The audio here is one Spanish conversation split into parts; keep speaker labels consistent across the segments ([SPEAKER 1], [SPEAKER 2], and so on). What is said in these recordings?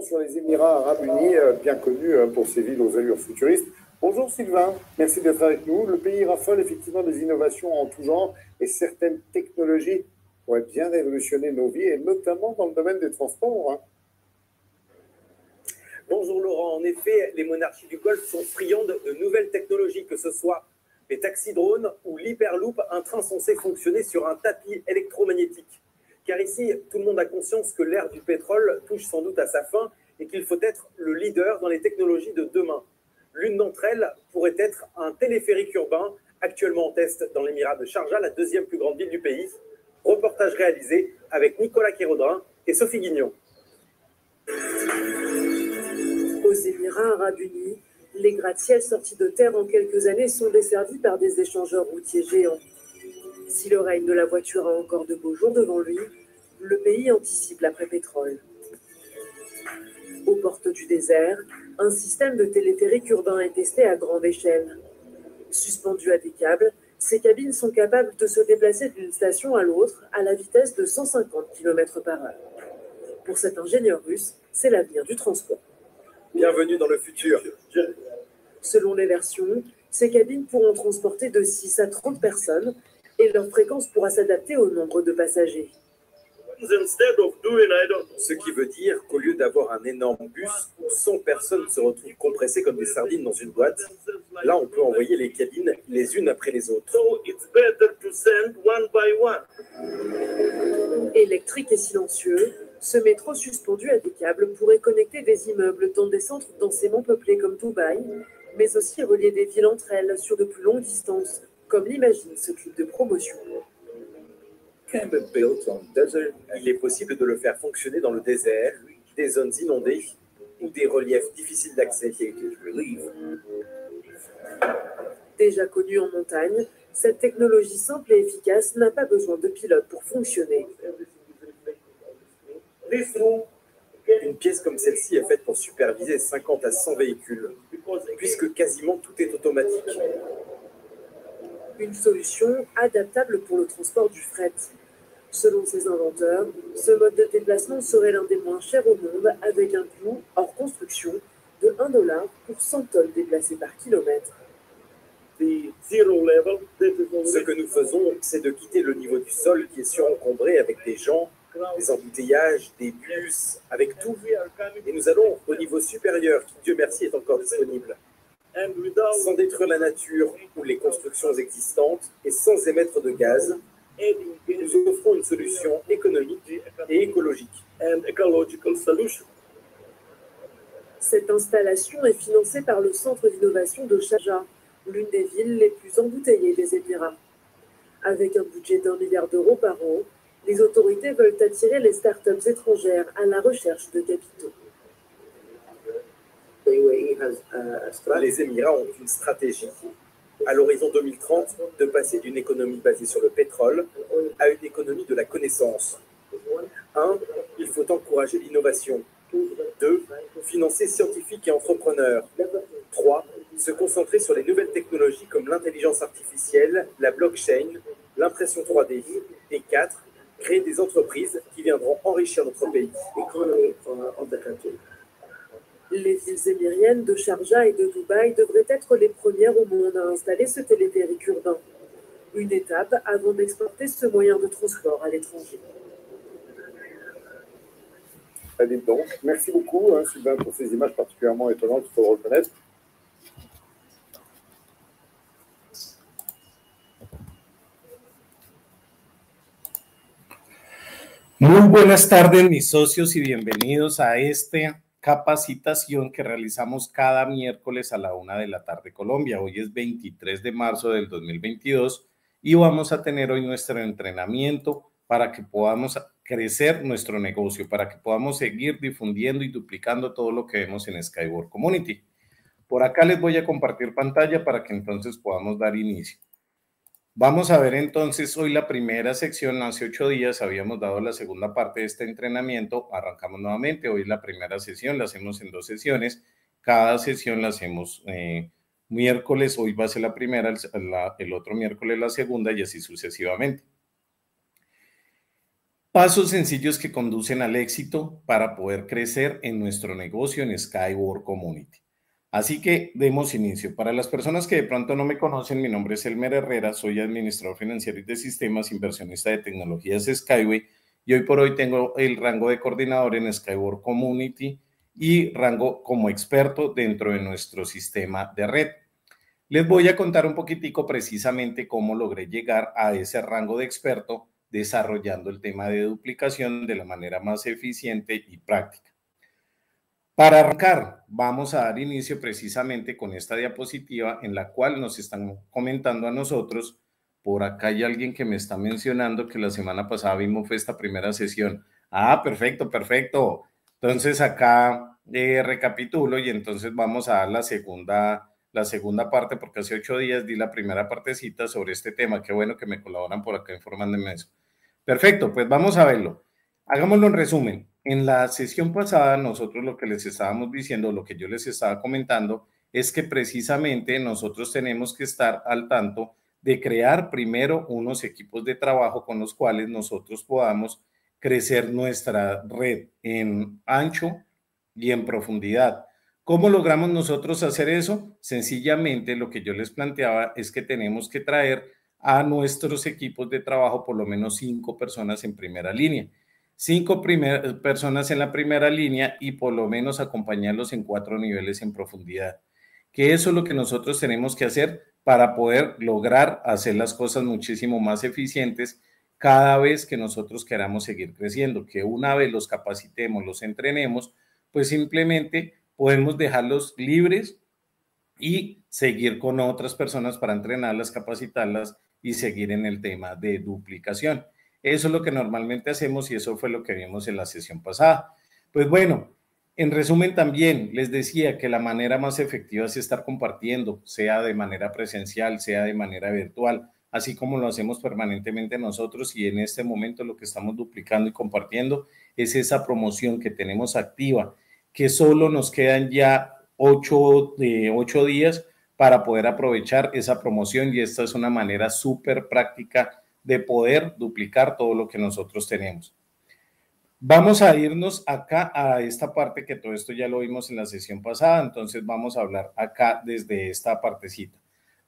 [SPEAKER 1] sur les Émirats arabes unis, euh, bien connus hein, pour ses villes aux allures futuristes. Bonjour Sylvain, merci d'être avec nous. Le pays raffole effectivement des innovations en tout genre et certaines technologies pourraient bien révolutionner nos vies, et notamment dans le domaine des transports. Hein. Bonjour Laurent, en effet, les monarchies du Golfe sont friandes de nouvelles technologies, que ce soit les taxis drones ou l'hyperloop, un train censé fonctionner sur un tapis électromagnétique car ici, tout le monde a conscience que l'ère du pétrole touche sans doute à sa fin et qu'il faut être le leader dans les technologies de demain. L'une d'entre elles pourrait être un téléphérique urbain, actuellement en test dans l'émirat de Sharjah, la deuxième plus grande ville du pays. Reportage réalisé avec Nicolas Quérodrin et Sophie Guignon.
[SPEAKER 2] Aux Émirats arabes unis, les gratte-ciels sortis de terre en quelques années sont desservis par des échangeurs routiers géants. Si le règne de la voiture a encore de beaux jours devant lui, le pays anticipe l'après-pétrole. Aux portes du désert, un système de téléphérique urbain est testé à grande échelle. Suspendues à des câbles, ces cabines sont capables de se déplacer d'une station à l'autre à la vitesse de 150 km par heure. Pour cet ingénieur russe, c'est l'avenir du transport.
[SPEAKER 1] Bienvenue dans le futur.
[SPEAKER 2] Selon les versions, ces cabines pourront transporter de 6 à 30 personnes et leur fréquence pourra s'adapter au nombre de passagers. Ce
[SPEAKER 1] qui veut dire qu'au lieu d'avoir un énorme bus où 100 personnes se retrouvent compressées comme des sardines dans une boîte, là on peut envoyer les cabines les unes après les autres.
[SPEAKER 2] Électrique et silencieux, ce métro suspendu à des câbles pourrait connecter des immeubles dans des centres densément peuplés comme Dubaï, mais aussi relier des villes entre elles sur de plus longues distances comme l'imagine ce clip de promotion. Il
[SPEAKER 1] est possible de le faire fonctionner dans le désert, des zones inondées ou des reliefs difficiles d'accès.
[SPEAKER 2] Déjà connu en montagne, cette technologie simple et efficace n'a pas besoin de pilote pour fonctionner.
[SPEAKER 1] Une pièce comme celle-ci est faite pour superviser 50 à 100 véhicules, puisque quasiment tout est automatique
[SPEAKER 2] une solution adaptable pour le transport du fret. Selon ses inventeurs, ce mode de déplacement serait l'un des moins chers au monde avec un coût, hors construction, de 1 dollar pour 100 tonnes déplacées par kilomètre.
[SPEAKER 1] Ce que nous faisons, c'est de quitter le niveau du sol qui est surencombré avec des gens, des embouteillages,
[SPEAKER 2] des bus,
[SPEAKER 1] avec tout. Et nous allons au niveau supérieur qui, Dieu merci, est encore disponible sans détruire la nature ou les constructions existantes et sans émettre de gaz, nous offrons une solution économique et écologique.
[SPEAKER 2] Cette installation est financée par le centre d'innovation de Sharjah, l'une des villes les plus embouteillées des Émirats. Avec un budget d'un milliard d'euros par an, les autorités veulent attirer les startups étrangères à la recherche de capitaux. Euh,
[SPEAKER 1] les Émirats ont une stratégie à l'horizon 2030 de passer d'une économie basée sur le pétrole à une économie de la connaissance. 1. Il faut encourager l'innovation. 2. Financer scientifiques et entrepreneurs. 3. Se concentrer sur les nouvelles technologies comme l'intelligence artificielle, la blockchain,
[SPEAKER 2] l'impression 3D. Et 4. Créer des entreprises qui viendront enrichir notre pays. Les îles émiriennes de Sharjah et de Dubaï devraient être les premières au monde à installer ce téléphérique urbain. Une étape avant d'exporter ce moyen de transport à l'étranger.
[SPEAKER 1] Donc, merci beaucoup, hein, Sylvain, pour ces images particulièrement étonnantes, il faut reconnaître.
[SPEAKER 3] Muy buenas tardes, mis socios, y bienvenidos a este capacitación que realizamos cada miércoles a la una de la tarde Colombia. Hoy es 23 de marzo del 2022 y vamos a tener hoy nuestro entrenamiento para que podamos crecer nuestro negocio, para que podamos seguir difundiendo y duplicando todo lo que vemos en Skyboard Community. Por acá les voy a compartir pantalla para que entonces podamos dar inicio.
[SPEAKER 2] Vamos a ver
[SPEAKER 3] entonces hoy la primera sección. Hace ocho días habíamos dado la segunda parte de este entrenamiento. Arrancamos nuevamente. Hoy es la primera sesión. La hacemos en dos sesiones. Cada sesión la hacemos eh, miércoles. Hoy va a ser la primera, el, otro miércoles la segunda y así sucesivamente. Pasos sencillos que conducen al éxito para poder crecer en nuestro negocio en Skyward Community. Así que demos inicio. Para las personas que de pronto no me conocen, mi nombre es Elmer Herrera, soy administrador financiero y de sistemas, inversionista de tecnologías Skyway y hoy por hoy tengo el rango de coordinador en Skyward Community y rango como experto dentro de nuestro sistema de red. Les voy a contar un poquitico precisamente cómo logré llegar a ese rango de experto desarrollando el tema de duplicación de la manera más eficiente y práctica. Para arrancar, vamos a dar inicio precisamente con esta diapositiva en la cual nos están comentando a nosotros. Por acá hay alguien que me está mencionando que la semana pasada vimos fue esta primera sesión. Ah, perfecto, perfecto. Entonces acá eh, recapitulo y entonces vamos a la segunda, la segunda parte, porque hace ocho días di la primera partecita sobre este tema. Qué bueno que me colaboran por acá informándome eso. Perfecto, pues vamos a verlo. Hagámoslo en resumen. En la sesión pasada nosotros lo que les estábamos diciendo, lo que yo les estaba comentando, es que precisamente nosotros tenemos que estar al tanto de crear primero unos equipos de trabajo con los cuales nosotros podamos crecer nuestra red en ancho y en profundidad. ¿Cómo logramos nosotros hacer eso? Sencillamente lo que yo les planteaba es que tenemos que traer a nuestros equipos de trabajo por lo menos cinco personas en primera línea cinco personas en la primera línea y por lo menos acompañarlos en cuatro niveles en profundidad. Que eso es lo que nosotros tenemos que hacer para poder lograr hacer las cosas muchísimo más eficientes cada vez que nosotros queramos seguir creciendo, que una vez los capacitemos, los entrenemos, pues simplemente podemos dejarlos libres y seguir con otras personas para entrenarlas, capacitarlas y seguir en el tema de duplicación. Eso es lo que normalmente hacemos y eso fue lo que vimos en la sesión pasada. Pues bueno, en resumen también les decía que la manera más efectiva es estar compartiendo, sea de manera presencial, sea de manera virtual, así como lo hacemos permanentemente nosotros y en este momento lo que estamos duplicando y compartiendo es esa promoción que tenemos activa, que solo nos quedan ya ocho, eh, ocho días para poder aprovechar esa promoción y esta es una manera súper práctica de poder duplicar todo lo que nosotros tenemos. Vamos a irnos acá a esta parte que todo esto ya lo vimos en la sesión pasada, entonces vamos a hablar acá desde esta partecita.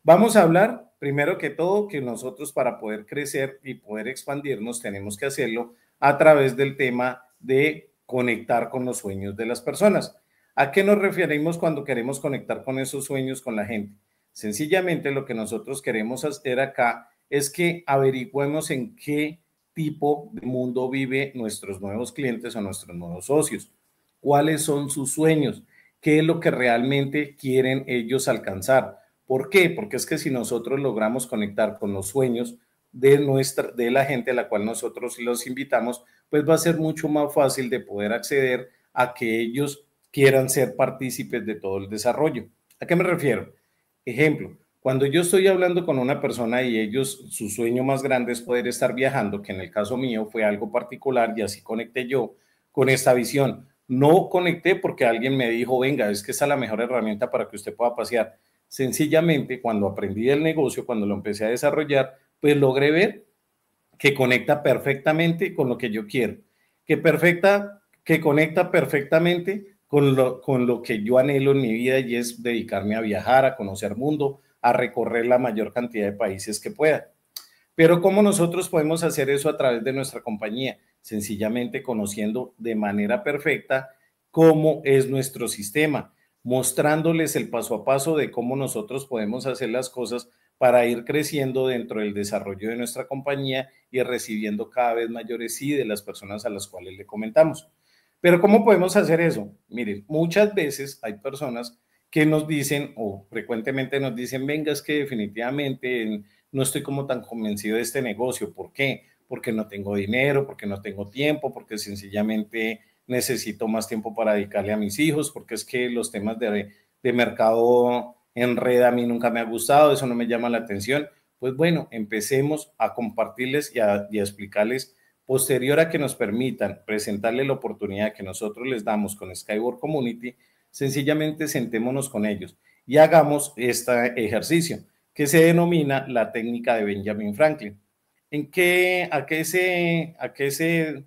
[SPEAKER 3] Vamos a hablar primero que todo que nosotros para poder crecer y poder expandirnos tenemos que hacerlo a través del tema de conectar con los sueños de las personas. ¿A qué nos referimos cuando queremos conectar con esos sueños con la gente? Sencillamente lo que nosotros queremos hacer acá es que averigüemos en qué tipo de mundo vive nuestros nuevos clientes o nuestros nuevos socios, cuáles son sus sueños, qué es lo que realmente quieren ellos alcanzar. ¿Por qué? Porque es que si nosotros logramos conectar con los sueños de, nuestra, de la gente a la cual nosotros los invitamos, pues va a ser mucho más fácil de poder acceder a que ellos quieran ser partícipes de todo el desarrollo. ¿A qué me refiero? Ejemplo, cuando yo estoy hablando con una persona y ellos, su sueño más grande es poder estar viajando, que en el caso mío fue algo particular y así conecté yo con esta visión. No conecté porque alguien me dijo, venga, es que esa es la mejor herramienta para que usted pueda pasear. Sencillamente, cuando aprendí el negocio, cuando lo empecé a desarrollar, pues logré ver que conecta perfectamente con lo que yo quiero, que, perfecta, que conecta perfectamente con lo, con lo que yo anhelo en mi vida y es dedicarme a viajar, a conocer mundo, a recorrer la mayor cantidad de países que pueda. Pero ¿cómo nosotros podemos hacer eso a través de nuestra compañía? Sencillamente conociendo de manera perfecta cómo es nuestro sistema, mostrándoles el paso a paso de cómo nosotros podemos hacer las cosas para ir creciendo dentro del desarrollo de nuestra compañía y recibiendo cada vez mayores sí de las personas a las cuales le comentamos. Pero ¿cómo podemos hacer eso? Miren, muchas veces hay personas que nos dicen o frecuentemente nos dicen, venga, es que definitivamente no estoy como tan convencido de este negocio. ¿Por qué? Porque no tengo dinero, porque no tengo tiempo, porque sencillamente necesito más tiempo para dedicarle a mis hijos, porque es que los temas de, de mercado en red a mí nunca me ha gustado, eso no me llama la atención. Pues bueno, empecemos a compartirles y a, explicarles posterior a que nos permitan presentarle la oportunidad que nosotros les damos con Skyward Community sencillamente sentémonos con ellos y hagamos este ejercicio que se denomina la técnica de Benjamin Franklin. ¿En qué, a qué se, a qué se,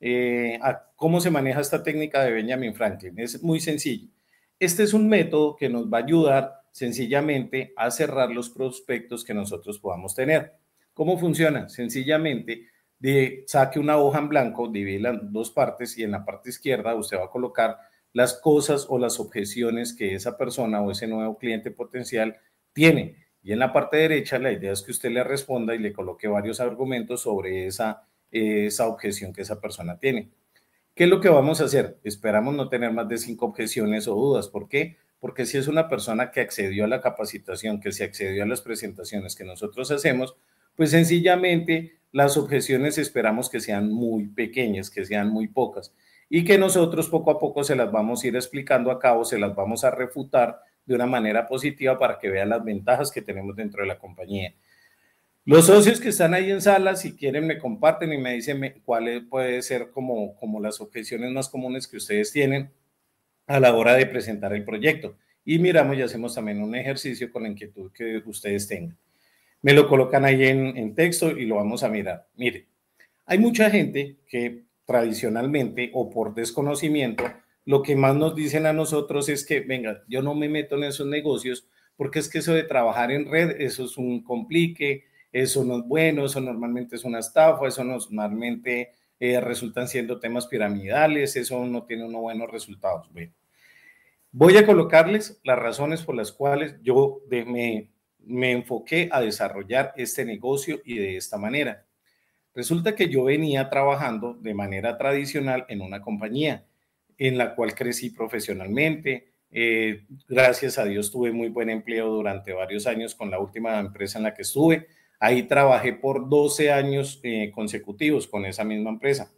[SPEAKER 3] eh, a cómo se maneja esta técnica de Benjamin Franklin? Es muy sencillo. Este es un método que nos va a ayudar sencillamente a cerrar los prospectos que nosotros podamos tener. ¿Cómo funciona? Sencillamente, de, saque una hoja en blanco, divida en dos partes y en la parte izquierda usted va a colocar las cosas o las objeciones que esa persona o ese nuevo cliente potencial tiene. Y en la parte derecha la idea es que usted le responda y le coloque varios argumentos sobre esa, objeción que esa persona tiene. ¿Qué es lo que vamos a hacer? Esperamos no tener más de cinco objeciones o dudas. ¿Por qué? Porque si es una persona que accedió a la capacitación, que se accedió a las presentaciones que nosotros hacemos, pues sencillamente las objeciones esperamos que sean muy pequeñas, que sean muy pocas y que nosotros poco a poco se las vamos a ir explicando a cabo, se las vamos a refutar de una manera positiva para que vean las ventajas que tenemos dentro de la compañía. Los socios que están ahí en sala, si quieren, me comparten y me dicen cuáles puede ser como, como las objeciones más comunes que ustedes tienen a la hora de presentar el proyecto. Y miramos y hacemos también un ejercicio con la inquietud que ustedes tengan. Me lo colocan ahí en, en texto y lo vamos a mirar. Mire, hay mucha gente que tradicionalmente o por desconocimiento, lo que más nos dicen a nosotros es que, venga, yo no me meto en esos negocios porque es que eso de trabajar en red, eso es un complique, eso no es bueno, eso normalmente es una estafa, eso normalmente eh, resultan siendo temas piramidales, eso no tiene unos buenos resultados. voy a colocarles las razones por las cuales yo me enfoqué a desarrollar este negocio y de esta manera. Resulta que yo venía trabajando de manera tradicional en una compañía en la cual crecí profesionalmente. Eh, gracias a Dios tuve muy buen empleo durante varios años con la última empresa en la que estuve. Ahí trabajé por 12 años eh, consecutivos con esa misma empresa.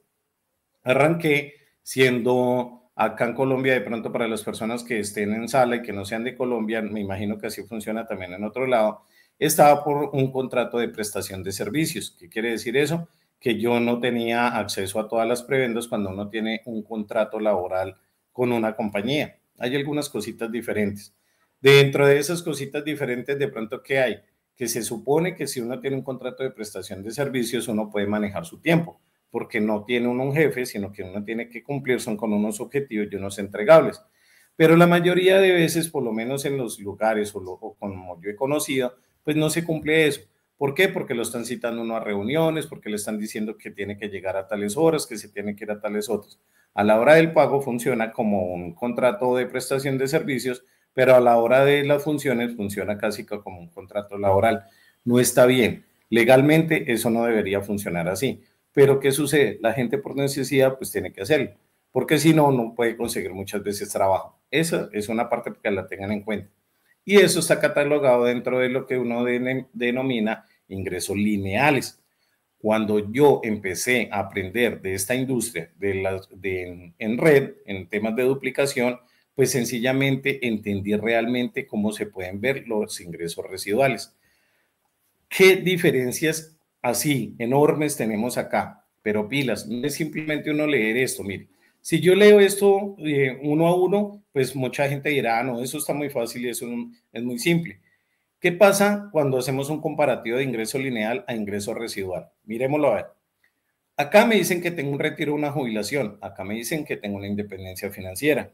[SPEAKER 3] Arranqué siendo acá en Colombia, de pronto para las personas que estén en sala y que no sean de Colombia, me imagino que así funciona también en otro lado, estaba por un contrato de prestación de servicios. ¿Qué quiere decir eso? Que yo no tenía acceso a todas las prebendas cuando uno tiene un contrato laboral con una compañía. Hay algunas cositas diferentes. Dentro de esas cositas diferentes, de pronto, ¿qué hay? Que se supone que si uno tiene un contrato de prestación de servicios, uno puede manejar su tiempo, porque no tiene uno un jefe, sino que uno tiene que cumplir son con unos objetivos y unos entregables. Pero la mayoría de veces, por lo menos en los lugares o, lo, o como yo he conocido, pues no se cumple eso. ¿Por qué? Porque lo están citando uno a reuniones, porque le están diciendo que tiene que llegar a tales horas, que se tiene que ir a tales otros. A la hora del pago funciona como un contrato de prestación de servicios, pero a la hora de las funciones funciona casi como un contrato laboral. No está bien. Legalmente eso no debería funcionar así. Pero ¿qué sucede? La gente por necesidad pues tiene que hacerlo, porque si no, no puede conseguir muchas veces trabajo. Esa es una parte que la tengan en cuenta y eso está catalogado dentro de lo que uno denomina ingresos lineales. Cuando yo empecé a aprender de esta industria de en red, en temas de duplicación, pues sencillamente entendí realmente cómo se pueden ver los ingresos residuales. ¿Qué diferencias así enormes tenemos acá? Pero pilas, no es simplemente uno leer esto, mire, si yo leo esto eh, uno a uno, pues mucha gente dirá, ah, no, eso está muy fácil y eso es muy simple. ¿Qué pasa cuando hacemos un comparativo de ingreso lineal a ingreso residual? Miremoslo a ver. Acá me dicen que tengo un retiro, una jubilación. Acá me dicen que tengo una independencia financiera.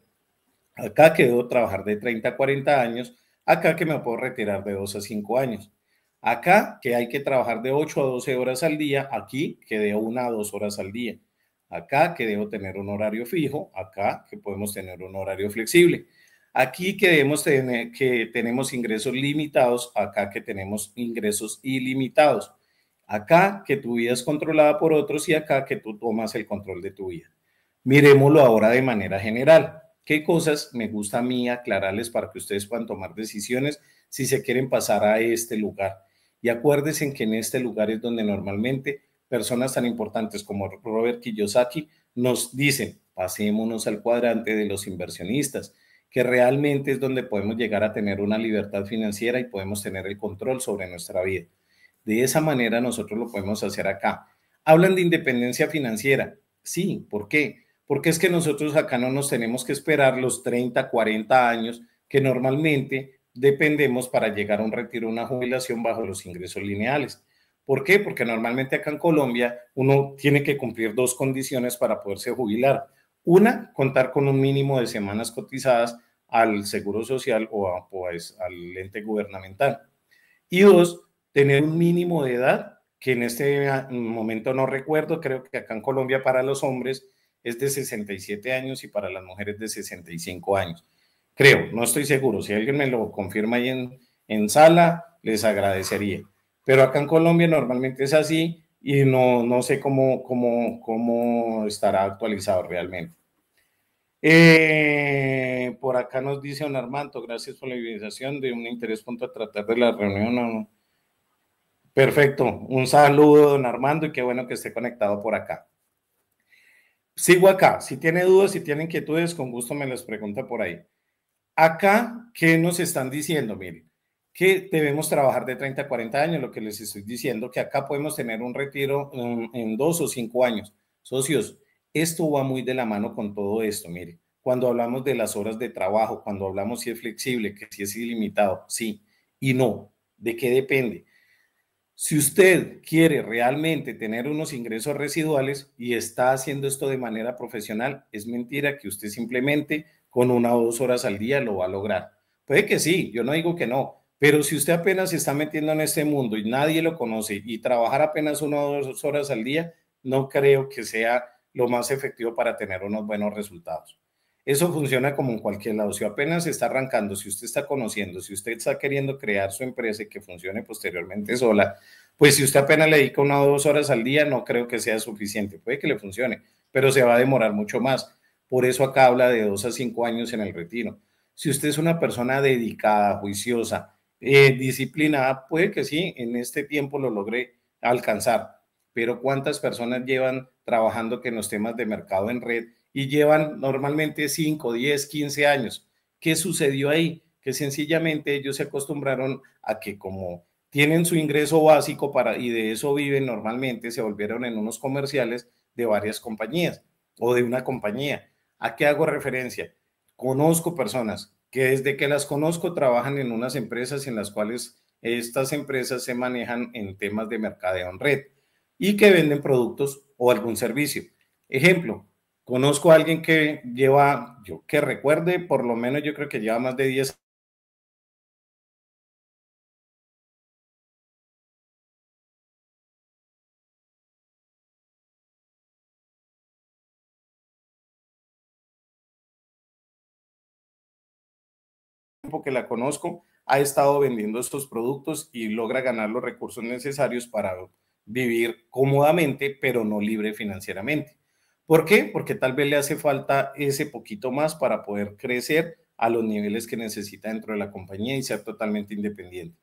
[SPEAKER 3] Acá que debo trabajar de 30 a 40 años. Acá que me puedo retirar de 2 a 5 años. Acá que hay que trabajar de 8 a 12 horas al día. Aquí que de 1 a 2 horas al día acá que debo tener un horario fijo, acá que podemos tener un horario flexible, aquí que, debemos tener, que tenemos ingresos limitados, acá que tenemos ingresos ilimitados, acá que tu vida es controlada por otros y acá que tú tomas el control de tu vida. Miremoslo ahora de manera general. ¿Qué cosas me gusta a mí aclararles para que ustedes puedan tomar decisiones si se quieren pasar a este lugar? Y acuérdense que en este lugar es donde normalmente personas tan importantes como Robert Kiyosaki nos dicen, pasémonos al cuadrante de los inversionistas, que realmente es donde podemos llegar a tener una libertad financiera y podemos tener el control sobre nuestra vida. De esa manera nosotros lo podemos hacer acá. Hablan de independencia financiera. Sí, ¿por qué? Porque es que nosotros acá no nos tenemos que esperar los 30, 40 años que normalmente dependemos para llegar a un retiro, una jubilación bajo los ingresos lineales. ¿Por qué? Porque normalmente acá en Colombia uno tiene que cumplir dos condiciones para poderse jubilar. Una, contar con un mínimo de semanas cotizadas al Seguro Social o, al ente gubernamental. Y dos, tener un mínimo de edad, que en este momento no recuerdo, creo que acá en Colombia para los hombres es de 67 años y para las mujeres de 65 años. Creo, no estoy seguro. Si alguien me lo confirma ahí en sala, les agradecería pero acá en Colombia normalmente es así y no, no sé cómo, cómo, cómo estará actualizado realmente. Eh, por acá nos dice Don Armando, gracias por la invitación de un interés punto a tratar de la reunión. Perfecto, un saludo Don Armando y qué bueno que esté conectado por acá. Sigo acá, si tiene dudas, si tiene inquietudes, con gusto me las pregunta por ahí. Acá, ¿qué nos están diciendo? Miren, que debemos trabajar de 30 a 40 años, lo que les estoy diciendo, que acá podemos tener un retiro en, en dos o cinco años. Socios, esto va muy de la mano con todo esto, mire. Cuando hablamos de las horas de trabajo, cuando hablamos si es flexible, que si es ilimitado, sí y no, ¿de qué depende? Si usted quiere realmente tener unos ingresos residuales y está haciendo esto de manera profesional, es mentira que usted simplemente con una o dos horas al día lo va a lograr. Puede que sí, yo no digo que no, pero si usted apenas se está metiendo en este mundo y nadie lo conoce y trabajar apenas una o dos horas al día, no creo que sea lo más efectivo para tener unos buenos resultados. Eso funciona como en cualquier lado. Si apenas está arrancando, si usted está conociendo, si usted está queriendo crear su empresa y que funcione posteriormente sola, pues si usted apenas le dedica una o dos horas al día, no creo que sea suficiente. Puede que le funcione, pero se va a demorar mucho más. Por eso acá habla de dos a cinco años en el retiro. Si usted es una persona dedicada, juiciosa, eh, disciplina, puede que sí, en este tiempo lo logré alcanzar, pero ¿cuántas personas llevan trabajando que en los temas de mercado en red y llevan normalmente 5, 10, 15 años? ¿Qué sucedió ahí? Que sencillamente ellos se acostumbraron a que como tienen su ingreso básico para, y de eso viven normalmente, se volvieron en unos comerciales de varias compañías o de una compañía. ¿A qué hago referencia? Conozco personas que desde que las conozco trabajan en unas empresas en las cuales estas empresas se manejan en temas de mercadeo en red y que venden productos o algún servicio. Ejemplo, conozco a alguien que
[SPEAKER 1] lleva, yo que recuerde, por lo menos yo creo que lleva más de 10 que la conozco, ha estado
[SPEAKER 3] vendiendo estos productos y logra ganar los recursos necesarios para vivir cómodamente, pero no libre financieramente. ¿Por qué? Porque tal vez le hace falta ese poquito más para poder crecer a los niveles que necesita dentro de la compañía y ser totalmente independiente.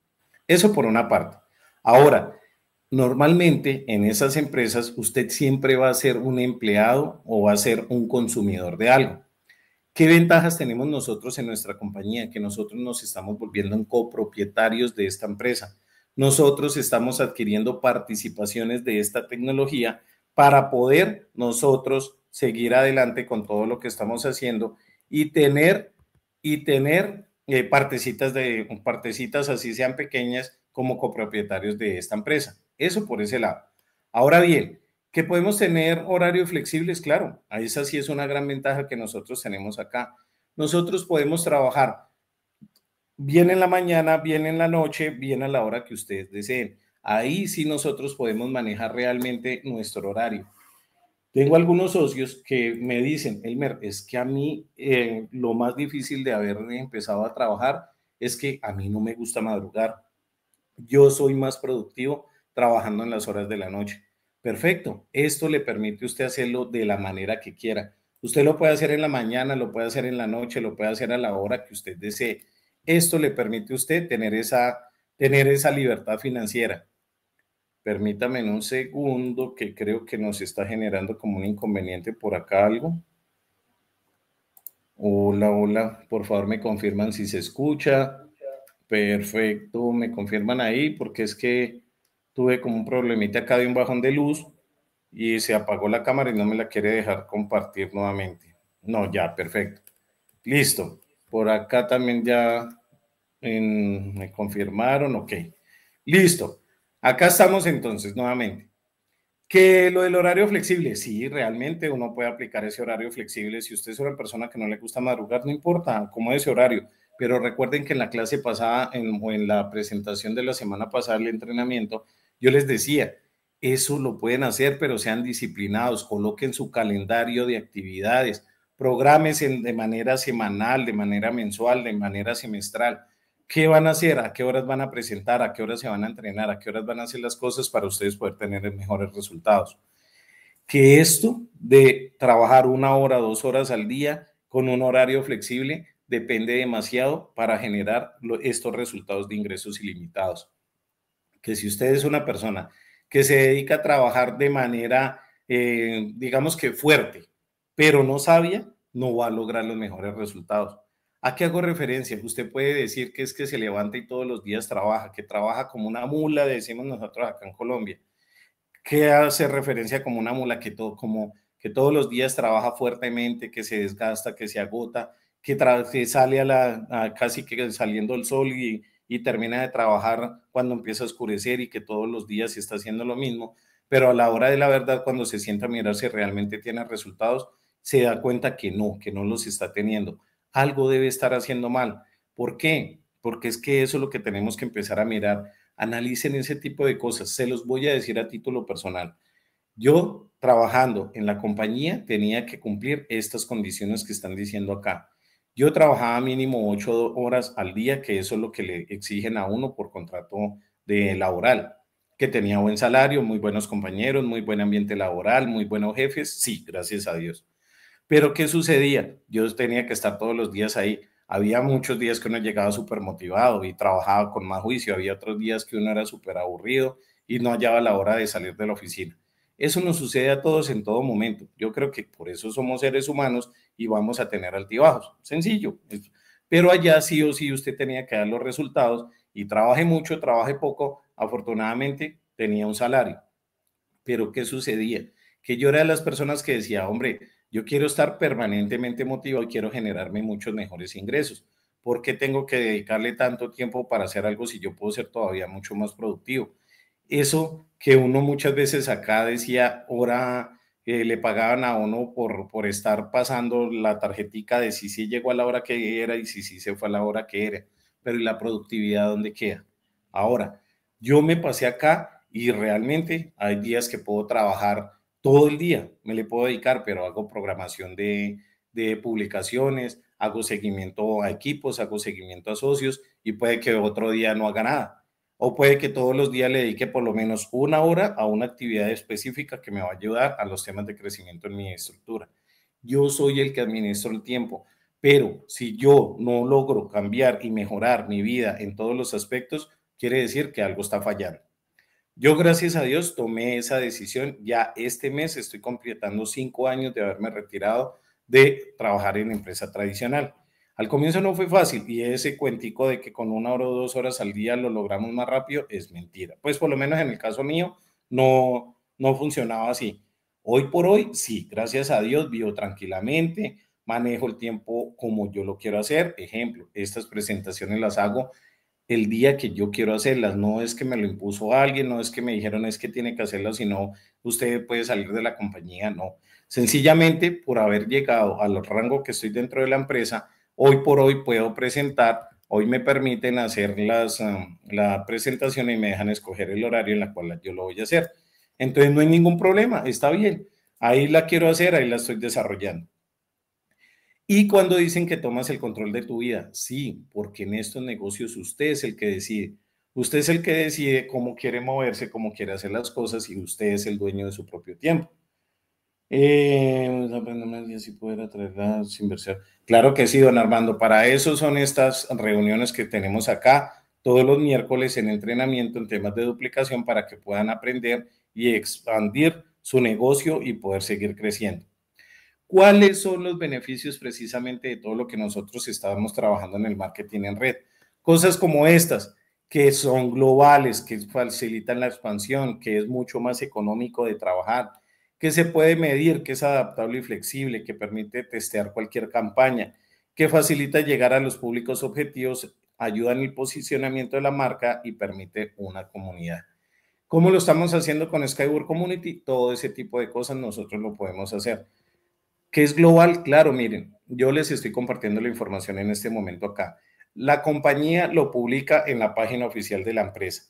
[SPEAKER 3] Eso por una parte. Ahora, normalmente en esas empresas usted siempre va a ser un empleado o va a ser un consumidor de algo. ¿Qué ventajas tenemos nosotros en nuestra compañía? Que nosotros nos estamos volviendo en copropietarios de esta empresa. Nosotros estamos adquiriendo participaciones de esta tecnología para poder nosotros seguir adelante con todo lo que estamos haciendo y tener y tener eh, partecitas de partecitas así sean pequeñas como copropietarios de esta empresa. Eso por ese lado. Ahora bien, que podemos tener horarios flexibles, claro, ahí esa sí es una gran ventaja que nosotros tenemos acá. Nosotros podemos trabajar bien en la mañana, bien en la noche, bien a la hora que ustedes deseen. Ahí sí nosotros podemos manejar realmente nuestro horario. Tengo algunos socios que me dicen, Elmer, es que a mí eh, lo más difícil de haber empezado a trabajar es que a mí no me gusta madrugar. Yo soy más productivo trabajando en las horas de la noche. Perfecto. Esto le permite a usted hacerlo de la manera que quiera. Usted lo puede hacer en la mañana, lo puede hacer en la noche, lo puede hacer a la hora que usted desee. Esto le permite a usted tener esa, tener esa libertad financiera. Permítame en un segundo que creo que nos está generando como un inconveniente por acá algo. Hola, hola. Por favor me confirman si se escucha. Perfecto, me confirman ahí porque es que tuve como un problemita acá de un bajón de luz y se apagó la cámara y no me la quiere dejar compartir nuevamente. No, ya, perfecto. Listo. Por acá también ya me confirmaron, ok. Listo. Acá estamos entonces nuevamente. Que lo del horario flexible, sí, realmente uno puede aplicar ese horario flexible. Si usted es una persona que no le gusta madrugar, no importa cómo es ese horario. Pero recuerden que en la clase pasada en, o en la presentación de la semana pasada, el entrenamiento, yo les decía, eso lo pueden hacer, pero sean disciplinados, coloquen su calendario de actividades, programes de manera semanal, de manera mensual, de manera semestral. ¿Qué van a hacer? ¿A qué horas van a presentar? ¿A qué horas se van a entrenar? ¿A qué horas van a hacer las cosas para ustedes poder tener mejores resultados? Que esto de trabajar una hora, dos horas al día con un horario flexible depende demasiado para generar estos resultados de ingresos ilimitados que si usted es una persona que se dedica a trabajar de manera, eh, digamos que fuerte, pero no sabia, no va a lograr los mejores resultados. ¿A qué hago referencia? Usted puede decir que es que se levanta y todos los días trabaja, que trabaja como una mula, decimos nosotros acá en Colombia. ¿Qué hace referencia como una mula? Que, todo, como, que todos los días trabaja fuertemente, que se desgasta, que se agota, que, sale a la, casi que saliendo el sol y y termina de trabajar cuando empieza a oscurecer y que todos los días se está haciendo lo mismo, pero a la hora de la verdad, cuando se sienta a mirar si realmente tiene resultados, se da cuenta que no, que no los está teniendo. Algo debe estar haciendo mal. ¿Por qué? Porque es que eso es lo que tenemos que empezar a mirar. Analicen ese tipo de cosas. Se los voy a decir a título personal. Yo trabajando en la compañía tenía que cumplir estas condiciones que están diciendo acá. Yo trabajaba mínimo ocho horas al día, que eso es lo que le exigen a uno por contrato de laboral, que tenía buen salario, muy buenos compañeros, muy buen ambiente laboral, muy buenos jefes, sí, gracias a Dios. Pero ¿qué sucedía? Yo tenía que estar todos los días ahí. Había muchos días que uno llegaba súper motivado y trabajaba con más juicio, había otros días que uno era súper aburrido y no hallaba la hora de salir de la oficina. Eso nos sucede a todos en todo momento. Yo creo que por eso somos seres humanos y vamos a tener altibajos. Sencillo. Pero allá sí o sí usted tenía que dar los resultados y trabaje mucho, trabaje poco. Afortunadamente tenía un salario. Pero ¿qué sucedía? Que yo era de las personas que decía, hombre, yo quiero estar permanentemente motivado y quiero generarme muchos mejores ingresos. ¿Por qué tengo que dedicarle tanto tiempo para hacer algo si yo puedo ser todavía mucho más productivo? Eso que uno muchas veces acá decía, hora le pagaban a uno por, por estar pasando la tarjetica de si sí llegó a la hora que era y si sí se fue a la hora que era. Pero ¿y la productividad dónde queda? Ahora, yo me pasé acá y realmente hay días que puedo trabajar todo el día, me le puedo dedicar, pero hago programación de, de publicaciones, hago seguimiento a equipos, hago seguimiento a socios y puede que otro día no haga nada o puede que todos los días le dedique por lo menos una hora a una actividad específica que me va a ayudar a los temas de crecimiento en mi estructura. Yo soy el que administro el tiempo, pero si yo no logro cambiar y mejorar mi vida en todos los aspectos, quiere decir que algo está fallando. Yo, gracias a Dios, tomé esa decisión. Ya este mes estoy completando cinco años de haberme retirado de trabajar en empresa tradicional. Al comienzo no fue fácil y ese cuentico de que con una hora o dos horas al día lo logramos más rápido es mentira. Pues por lo menos en el caso mío no, no funcionaba así. Hoy por hoy sí, gracias a Dios vivo tranquilamente, manejo el tiempo como yo lo quiero hacer. Ejemplo, estas presentaciones las hago el día que yo quiero hacerlas, no es que me lo impuso alguien, no es que me dijeron es que tiene que hacerlas, sino usted puede salir de la compañía, no. Sencillamente por haber llegado al rango que estoy dentro de la empresa, hoy por hoy puedo presentar, hoy me permiten hacer las, ah, la presentación y me dejan escoger el horario en la cual yo lo voy a hacer. Entonces no hay ningún problema, está bien. Ahí la quiero hacer, ahí la estoy desarrollando. Y cuando dicen que tomas el control de tu vida, sí, porque en estos negocios usted es el que decide. Usted es el que decide cómo quiere moverse, cómo quiere hacer las cosas y usted es el dueño de su propio tiempo. Eh, pues, si poder traer Claro que sí, don Armando. Para eso son estas reuniones que tenemos acá todos los miércoles en entrenamiento en temas de duplicación para que puedan aprender y expandir su negocio y poder seguir creciendo. ¿Cuáles son los beneficios precisamente de todo lo que nosotros estábamos trabajando en el marketing en red? Cosas como estas, que son globales, que facilitan la expansión, que es mucho más económico de trabajar, que se puede medir, que es adaptable y flexible, que permite testear cualquier campaña, que facilita llegar a los públicos objetivos, ayuda en el posicionamiento de la marca y permite una comunidad. ¿Cómo lo estamos haciendo con Skyward Community? Todo ese tipo de cosas nosotros lo podemos hacer. ¿Qué es global? Claro, miren, yo les estoy compartiendo la información en este momento acá. La compañía lo publica en la página oficial de la empresa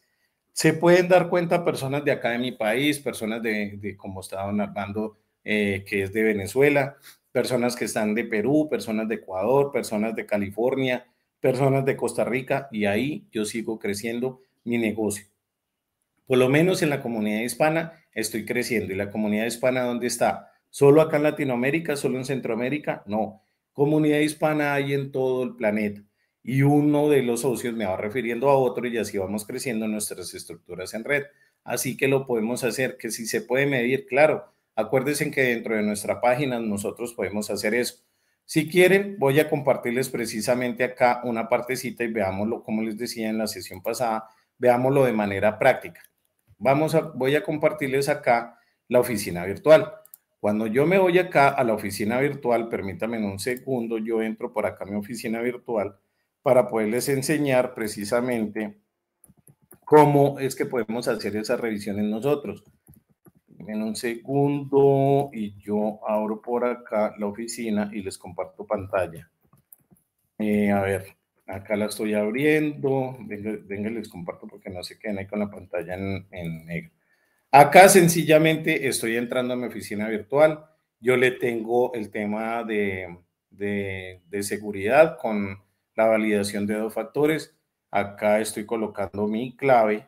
[SPEAKER 3] se pueden dar cuenta personas de acá de mi país, personas de, como estaba hablando eh, que es de Venezuela, personas que están de Perú, personas de Ecuador, personas de California, personas de Costa Rica, y ahí yo sigo creciendo mi negocio. Por lo menos en la comunidad hispana estoy creciendo. ¿Y la comunidad hispana dónde está? ¿Solo acá en Latinoamérica? ¿Solo en Centroamérica? No. Comunidad hispana hay en todo el planeta y uno de los socios me va refiriendo a otro y así vamos creciendo nuestras estructuras en red. Así que lo podemos hacer, que si se puede medir, claro, acuérdense que dentro de nuestra página nosotros podemos hacer eso. Si quieren, voy a compartirles precisamente acá una partecita y veámoslo, como les decía en la sesión pasada, veámoslo de manera práctica. Vamos a, voy a compartirles acá la oficina virtual. Cuando yo me voy acá a la oficina virtual, permítanme un segundo, yo entro por acá a mi oficina virtual para poderles enseñar precisamente cómo es que podemos hacer esas revisiones nosotros. En un segundo y yo abro por acá la oficina y les comparto pantalla. Eh, a ver, acá la estoy abriendo. Venga, les comparto porque no se queden ahí con la pantalla en, negro. Acá sencillamente estoy entrando a mi oficina virtual. Yo le tengo el tema de, de seguridad con la validación de dos factores. Acá estoy colocando mi clave,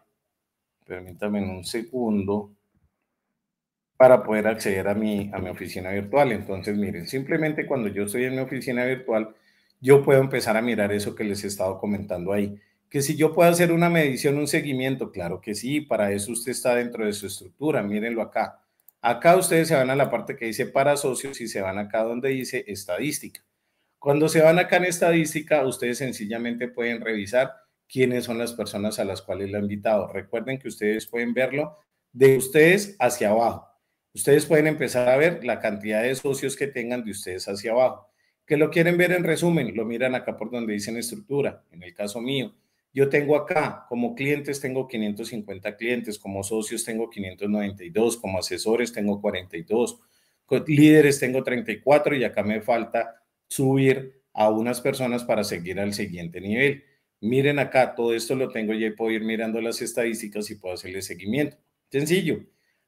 [SPEAKER 3] permítame un segundo, para poder acceder a mi, a mi oficina virtual. Entonces, miren, simplemente cuando yo estoy en mi oficina virtual, yo puedo empezar a mirar eso que les he estado comentando ahí. Que si yo puedo hacer una medición, un seguimiento, claro que sí, para eso usted está dentro de su estructura, mírenlo acá. Acá ustedes se van a la parte que dice para socios y se van acá donde dice estadística. Cuando se van acá en estadística, ustedes sencillamente pueden revisar quiénes son las personas a las cuales lo han invitado. Recuerden que ustedes pueden verlo de ustedes hacia abajo. Ustedes pueden empezar a ver la cantidad de socios que tengan de ustedes hacia abajo. ¿Qué lo quieren ver en resumen, lo miran acá por donde dicen estructura. En el caso mío, yo tengo acá, como clientes tengo 550 clientes, como socios tengo 592, como asesores tengo 42, líderes tengo 34 y acá me falta subir a unas personas para seguir al siguiente nivel. Miren acá, todo esto lo tengo ya y puedo ir mirando las estadísticas y puedo hacerle seguimiento. Sencillo.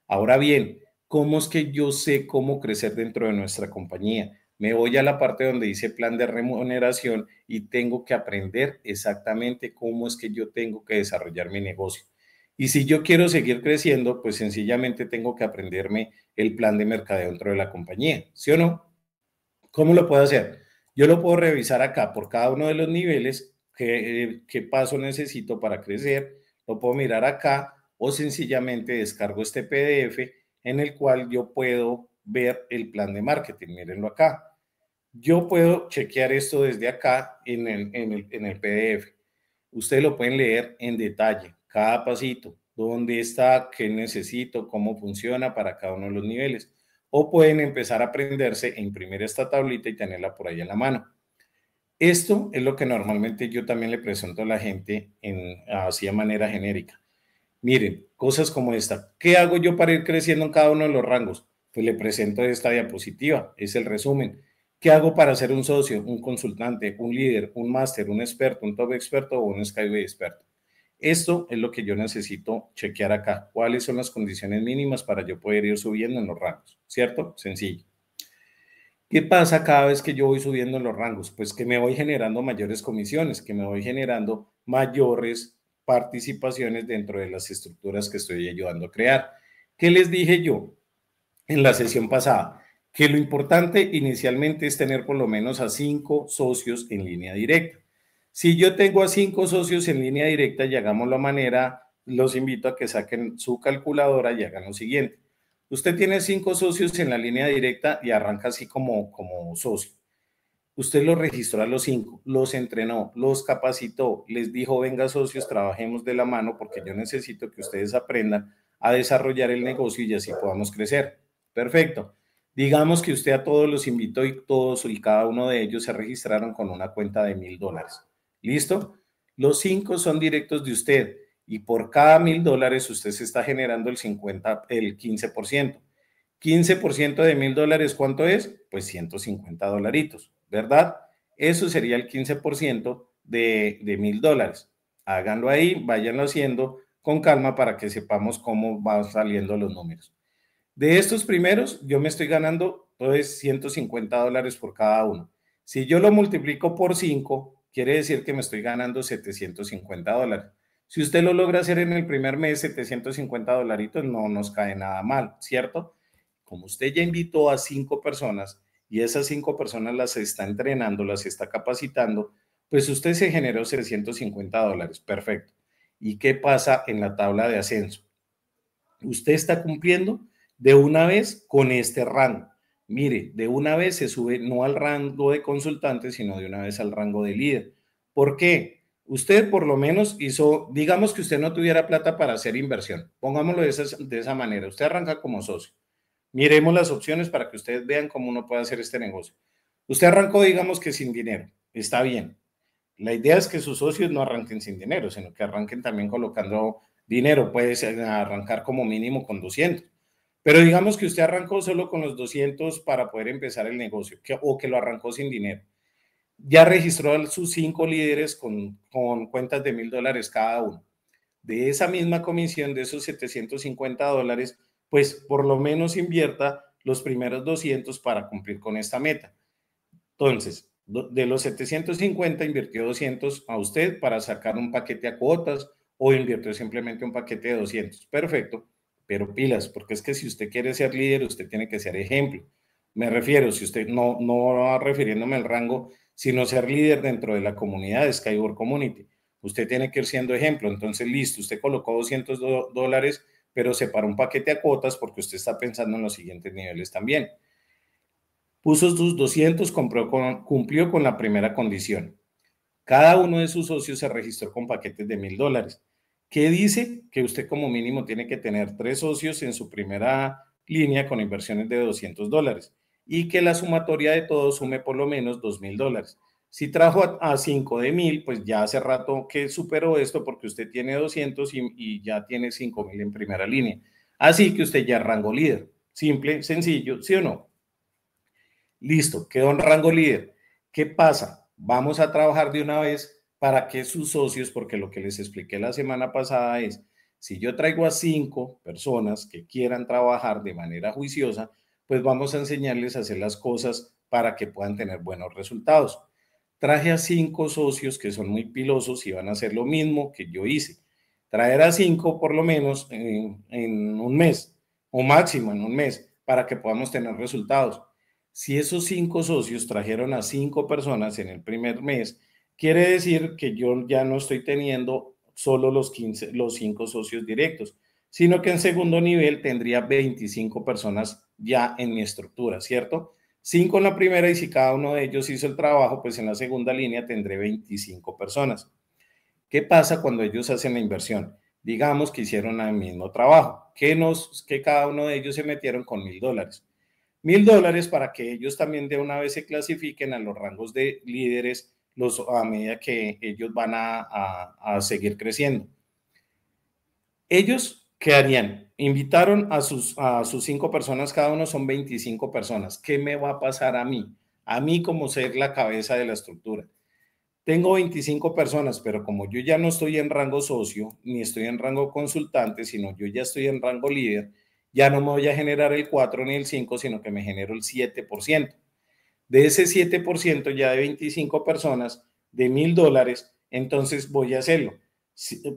[SPEAKER 3] Ahora bien, ¿cómo es que yo sé cómo crecer dentro de nuestra compañía? Me voy a la parte donde dice plan de remuneración y tengo que aprender exactamente cómo es que yo tengo que desarrollar mi negocio. Y si yo quiero seguir creciendo, pues sencillamente tengo que aprenderme el plan de mercadeo dentro de la compañía, ¿sí o no? ¿Cómo lo puedo hacer? Yo lo puedo revisar acá por cada uno de los niveles, qué, eh, qué paso necesito para crecer, lo puedo mirar acá o sencillamente descargo este PDF en el cual yo puedo ver el plan de marketing. Mírenlo acá. Yo puedo chequear esto desde acá en el, en el, en el PDF. Ustedes lo pueden leer en detalle, cada pasito, dónde está, qué necesito, cómo funciona para cada uno de los niveles o pueden empezar a aprenderse e imprimir esta tablita y tenerla por ahí en la mano. Esto es lo que normalmente yo también le presento a la gente en, así de manera genérica. Miren, cosas como esta. ¿Qué hago yo para ir creciendo en cada uno de los rangos? Pues le presento esta diapositiva, es el resumen. ¿Qué hago para ser un socio, un consultante, un líder, un máster, un experto, un top experto o un skyway experto? Esto es lo que yo necesito chequear acá. ¿Cuáles son las condiciones mínimas para yo poder ir subiendo en los rangos? ¿Cierto? Sencillo. ¿Qué pasa cada vez que yo voy subiendo en los rangos? Pues que me voy generando mayores comisiones, que me voy generando mayores participaciones dentro de las estructuras que estoy ayudando a crear. ¿Qué les dije yo en la sesión pasada? Que lo importante inicialmente es tener por lo menos a cinco socios en línea directa. Si yo tengo a cinco socios en línea directa y hagamos la manera, los invito a que saquen su calculadora y hagan lo siguiente. Usted tiene cinco socios en la línea directa y arranca así como, como socio. Usted los registró a los cinco, los entrenó, los capacitó, les dijo, venga socios, trabajemos de la mano porque yo necesito que ustedes aprendan a desarrollar el negocio y así podamos crecer. Perfecto. Digamos que usted a todos los invitó y todos y cada uno de ellos se registraron con una cuenta de mil dólares. ¿Listo? Los cinco son directos de usted y por cada mil dólares usted se está generando el 50, el 15%. 15% de mil dólares, ¿cuánto es? Pues 150 dolaritos, ¿verdad? Eso sería el 15% de mil dólares. Háganlo ahí, váyanlo haciendo con calma para que sepamos cómo van saliendo los números. De estos primeros, yo me estoy ganando 150 dólares por cada uno. Si yo lo multiplico por 5, quiere decir que me estoy ganando 750 dólares. Si usted lo logra hacer en el primer mes, 750 dolaritos no nos cae nada mal, ¿cierto? Como usted ya invitó a cinco personas y esas cinco personas las está entrenando, las está capacitando, pues usted se generó 750 dólares, perfecto. ¿Y qué pasa en la tabla de ascenso? Usted está cumpliendo de una vez con este rango. Mire, de una vez se sube no al rango de consultante, sino de una vez al rango de líder. ¿Por qué? Usted por lo menos hizo, digamos que usted no tuviera plata para hacer inversión, pongámoslo de esa, manera, usted arranca como socio. Miremos las opciones para que ustedes vean cómo uno puede hacer este negocio. Usted arrancó, digamos que sin dinero, está bien. La idea es que sus socios no arranquen sin dinero, sino que arranquen también colocando dinero, puede arrancar como mínimo con 200 pero digamos que usted arrancó solo con los 200 para poder empezar el negocio o que lo arrancó sin dinero. Ya registró a sus cinco líderes con, con cuentas de mil dólares cada uno. De esa misma comisión, de esos 750 dólares, pues por lo menos invierta los primeros 200 para cumplir con esta meta. Entonces, de los 750 invirtió 200 a usted para sacar un paquete a cuotas o invirtió simplemente un paquete de 200. Perfecto pero pilas, porque es que si usted quiere ser líder, usted tiene que ser ejemplo. Me refiero, si usted no, no va refiriéndome al rango, sino ser líder dentro de la comunidad Skyward Community. Usted tiene que ir siendo ejemplo. Entonces, listo, usted colocó 200 dólares, pero separó un paquete a cuotas porque usted está pensando en los siguientes niveles también. Puso sus 200, cumplió con la primera condición. Cada uno de sus socios se registró con paquetes de mil dólares que dice que usted como mínimo tiene que tener tres socios en su primera línea con inversiones de 200 dólares y que la sumatoria de todos sume por lo menos 2 mil dólares. Si trajo a 5 de mil, pues ya hace rato que superó esto porque usted tiene 200 y, ya tiene 5 mil en primera línea. Así que usted ya es rango líder. Simple, sencillo, ¿sí o no? Listo, quedó en rango líder. ¿Qué pasa? Vamos a trabajar de una vez para que sus socios, porque lo que les expliqué la semana pasada es, si yo traigo a cinco personas que quieran trabajar de manera juiciosa, pues vamos a enseñarles a hacer las cosas para que puedan tener buenos resultados. Traje a cinco socios que son muy pilosos y van a hacer lo mismo que yo hice. Traer a cinco por lo menos en, en un mes o máximo en un mes para que podamos tener resultados. Si esos cinco socios trajeron a cinco personas en el primer mes, Quiere decir que yo ya no estoy teniendo solo los 15, los cinco socios directos, sino que en segundo nivel tendría 25 personas ya en mi estructura, ¿cierto? Cinco en la primera y si cada uno de ellos hizo el trabajo, pues en la segunda línea tendré 25 personas. ¿Qué pasa cuando ellos hacen la inversión? Digamos que hicieron el mismo trabajo, que, nos, que cada uno de ellos se metieron con mil dólares. Mil dólares para que ellos también de una vez se clasifiquen a los rangos de líderes, los, a medida que ellos van a, seguir creciendo. Ellos, ¿qué harían? Invitaron a sus, a sus cinco personas, cada uno son 25 personas. ¿Qué me va a pasar a mí? A mí como ser la cabeza de la estructura. Tengo 25 personas, pero como yo ya no estoy en rango socio, ni estoy en rango consultante, sino yo ya estoy en rango líder, ya no me voy a generar el 4 ni el 5, sino que me genero el 7%. De ese 7% ya de 25 personas de mil dólares, entonces voy a hacerlo.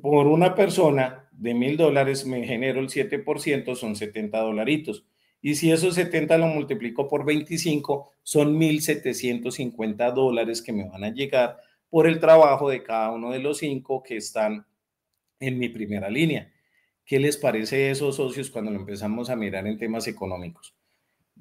[SPEAKER 3] por una persona de mil dólares me genero el 7%, son 70 dolaritos. Y si esos 70 lo multiplico por 25, son 1.750 dólares que me van a llegar por el trabajo de cada uno de los cinco que están en mi primera línea. ¿Qué les parece eso, socios, cuando lo empezamos a mirar en temas económicos?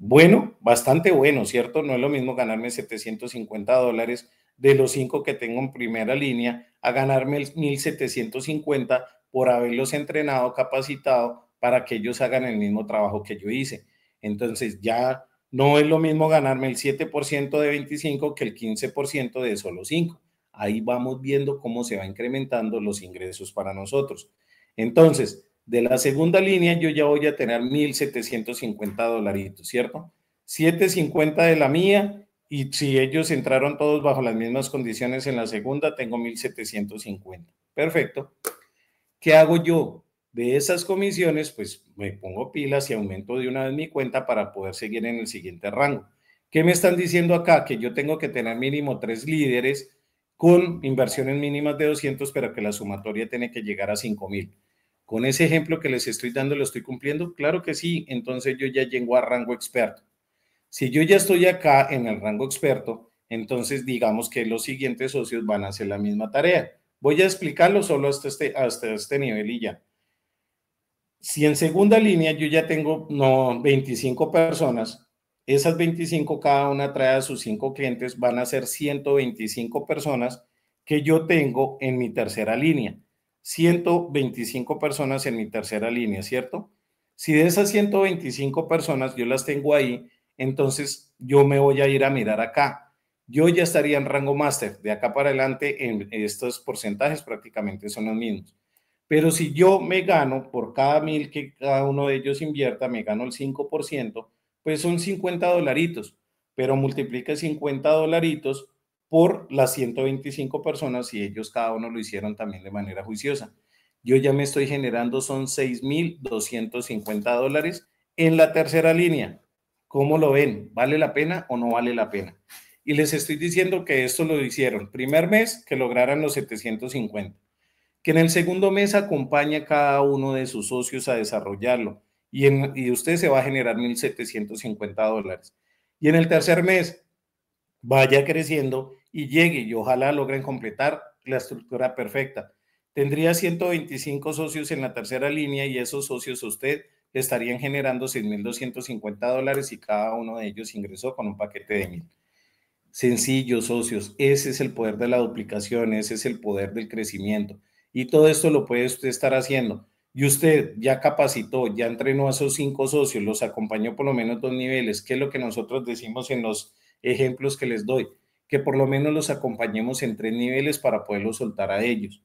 [SPEAKER 3] bueno, bastante bueno, ¿cierto? No es lo mismo ganarme 750 dólares de los cinco que tengo en primera línea a ganarme 1.750 por haberlos entrenado, capacitado para que ellos hagan el mismo trabajo que yo hice. Entonces ya no es lo mismo ganarme el 7% de 25 que el 15% de solo 5. Ahí vamos viendo cómo se va incrementando los ingresos para nosotros. Entonces, de la segunda línea yo ya voy a tener 1.750 dolaritos, ¿cierto? 750 de la mía y si ellos entraron todos bajo las mismas condiciones en la segunda, tengo 1.750. Perfecto. ¿Qué hago yo? De esas comisiones, pues me pongo pilas y aumento de una vez mi cuenta para poder seguir en el siguiente rango. ¿Qué me están diciendo acá? Que yo tengo que tener mínimo tres líderes con inversiones mínimas de 200, pero que la sumatoria tiene que llegar a 5.000. ¿Con ese ejemplo que les estoy dando lo estoy cumpliendo? Claro que sí, entonces yo ya llego a rango experto. Si yo ya estoy acá en el rango experto, entonces digamos que los siguientes socios van a hacer la misma tarea. Voy a explicarlo solo hasta este, hasta este nivel y ya. Si en segunda línea yo ya tengo no, 25 personas, esas 25 cada una trae a sus 5 clientes, van a ser 125 personas que yo tengo en mi tercera línea. 125 personas en mi tercera línea, ¿cierto? Si de esas 125 personas yo las tengo ahí, entonces yo me voy a ir a mirar acá. Yo ya estaría en rango máster, de acá para adelante en estos porcentajes prácticamente son los mismos. Pero si yo me gano por cada mil que cada uno de ellos invierta, me gano el 5%, pues son 50 dolaritos, pero multiplica 50 dolaritos por las 125 personas y ellos cada uno lo hicieron también de manera juiciosa. Yo ya me estoy generando, son 6.250 dólares en la tercera línea. ¿Cómo lo ven? ¿Vale la pena o no vale la pena? Y les estoy diciendo que esto lo hicieron. Primer mes, que lograran los 750. Que en el segundo mes acompaña a cada uno de sus socios a desarrollarlo. Y, en, y usted se va a generar 1.750 dólares. Y en el tercer mes, vaya creciendo y llegue y ojalá logren completar la estructura perfecta. Tendría 125 socios en la tercera línea y esos socios usted estarían generando 6.250 dólares y cada uno de ellos ingresó con un paquete de 1.000. Sencillos socios, ese es el poder de la duplicación, ese es el poder del crecimiento. Y todo esto lo puede usted estar haciendo. Y usted ya capacitó, ya entrenó a esos cinco socios, los acompañó por lo menos dos niveles, que es lo que nosotros decimos en los ejemplos que les doy que por lo menos los acompañemos en tres niveles para poderlos soltar a ellos.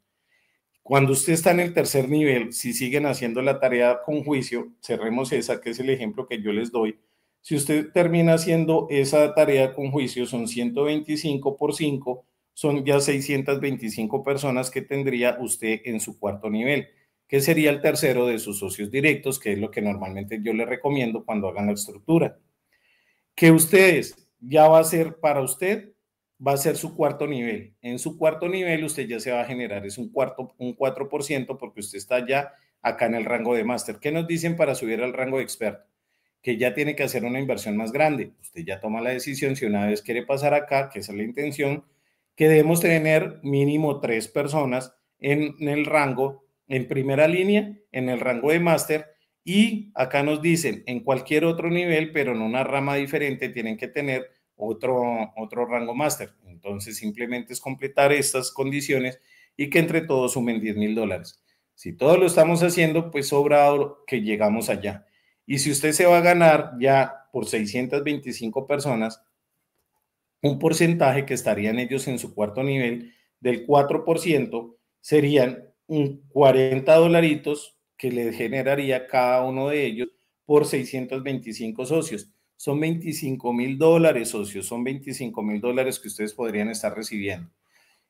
[SPEAKER 3] Cuando usted está en el tercer nivel, si siguen haciendo la tarea con juicio, cerremos esa, que es el ejemplo que yo les doy. Si usted termina haciendo esa tarea con juicio, son 125 por 5, son ya 625 personas que tendría usted en su cuarto nivel, que sería el tercero de sus socios directos, que es lo que normalmente yo le recomiendo cuando hagan la estructura. Que ustedes ya va a ser para usted va a ser su cuarto nivel. En su cuarto nivel usted ya se va a generar, es un, cuarto, un 4% porque usted está ya acá en el rango de máster. ¿Qué nos dicen para subir al rango de experto? Que ya tiene que hacer una inversión más grande. Usted ya toma la decisión si una vez quiere pasar acá, que esa es la intención, que debemos tener mínimo tres personas en, en el rango, en primera línea, en el rango de máster. Y acá nos dicen, en cualquier otro nivel, pero en una rama diferente, tienen que tener otro, otro rango máster. Entonces, simplemente es completar estas condiciones y que entre todos sumen 10 mil dólares. Si todos lo estamos haciendo, pues sobra que llegamos allá. Y si usted se va a ganar ya por 625 personas, un porcentaje que estarían ellos en su cuarto nivel del 4%, serían un 40 dolaritos que le generaría cada uno de ellos por 625 socios. Son 25 mil dólares, socios, son 25 mil dólares que ustedes podrían estar recibiendo.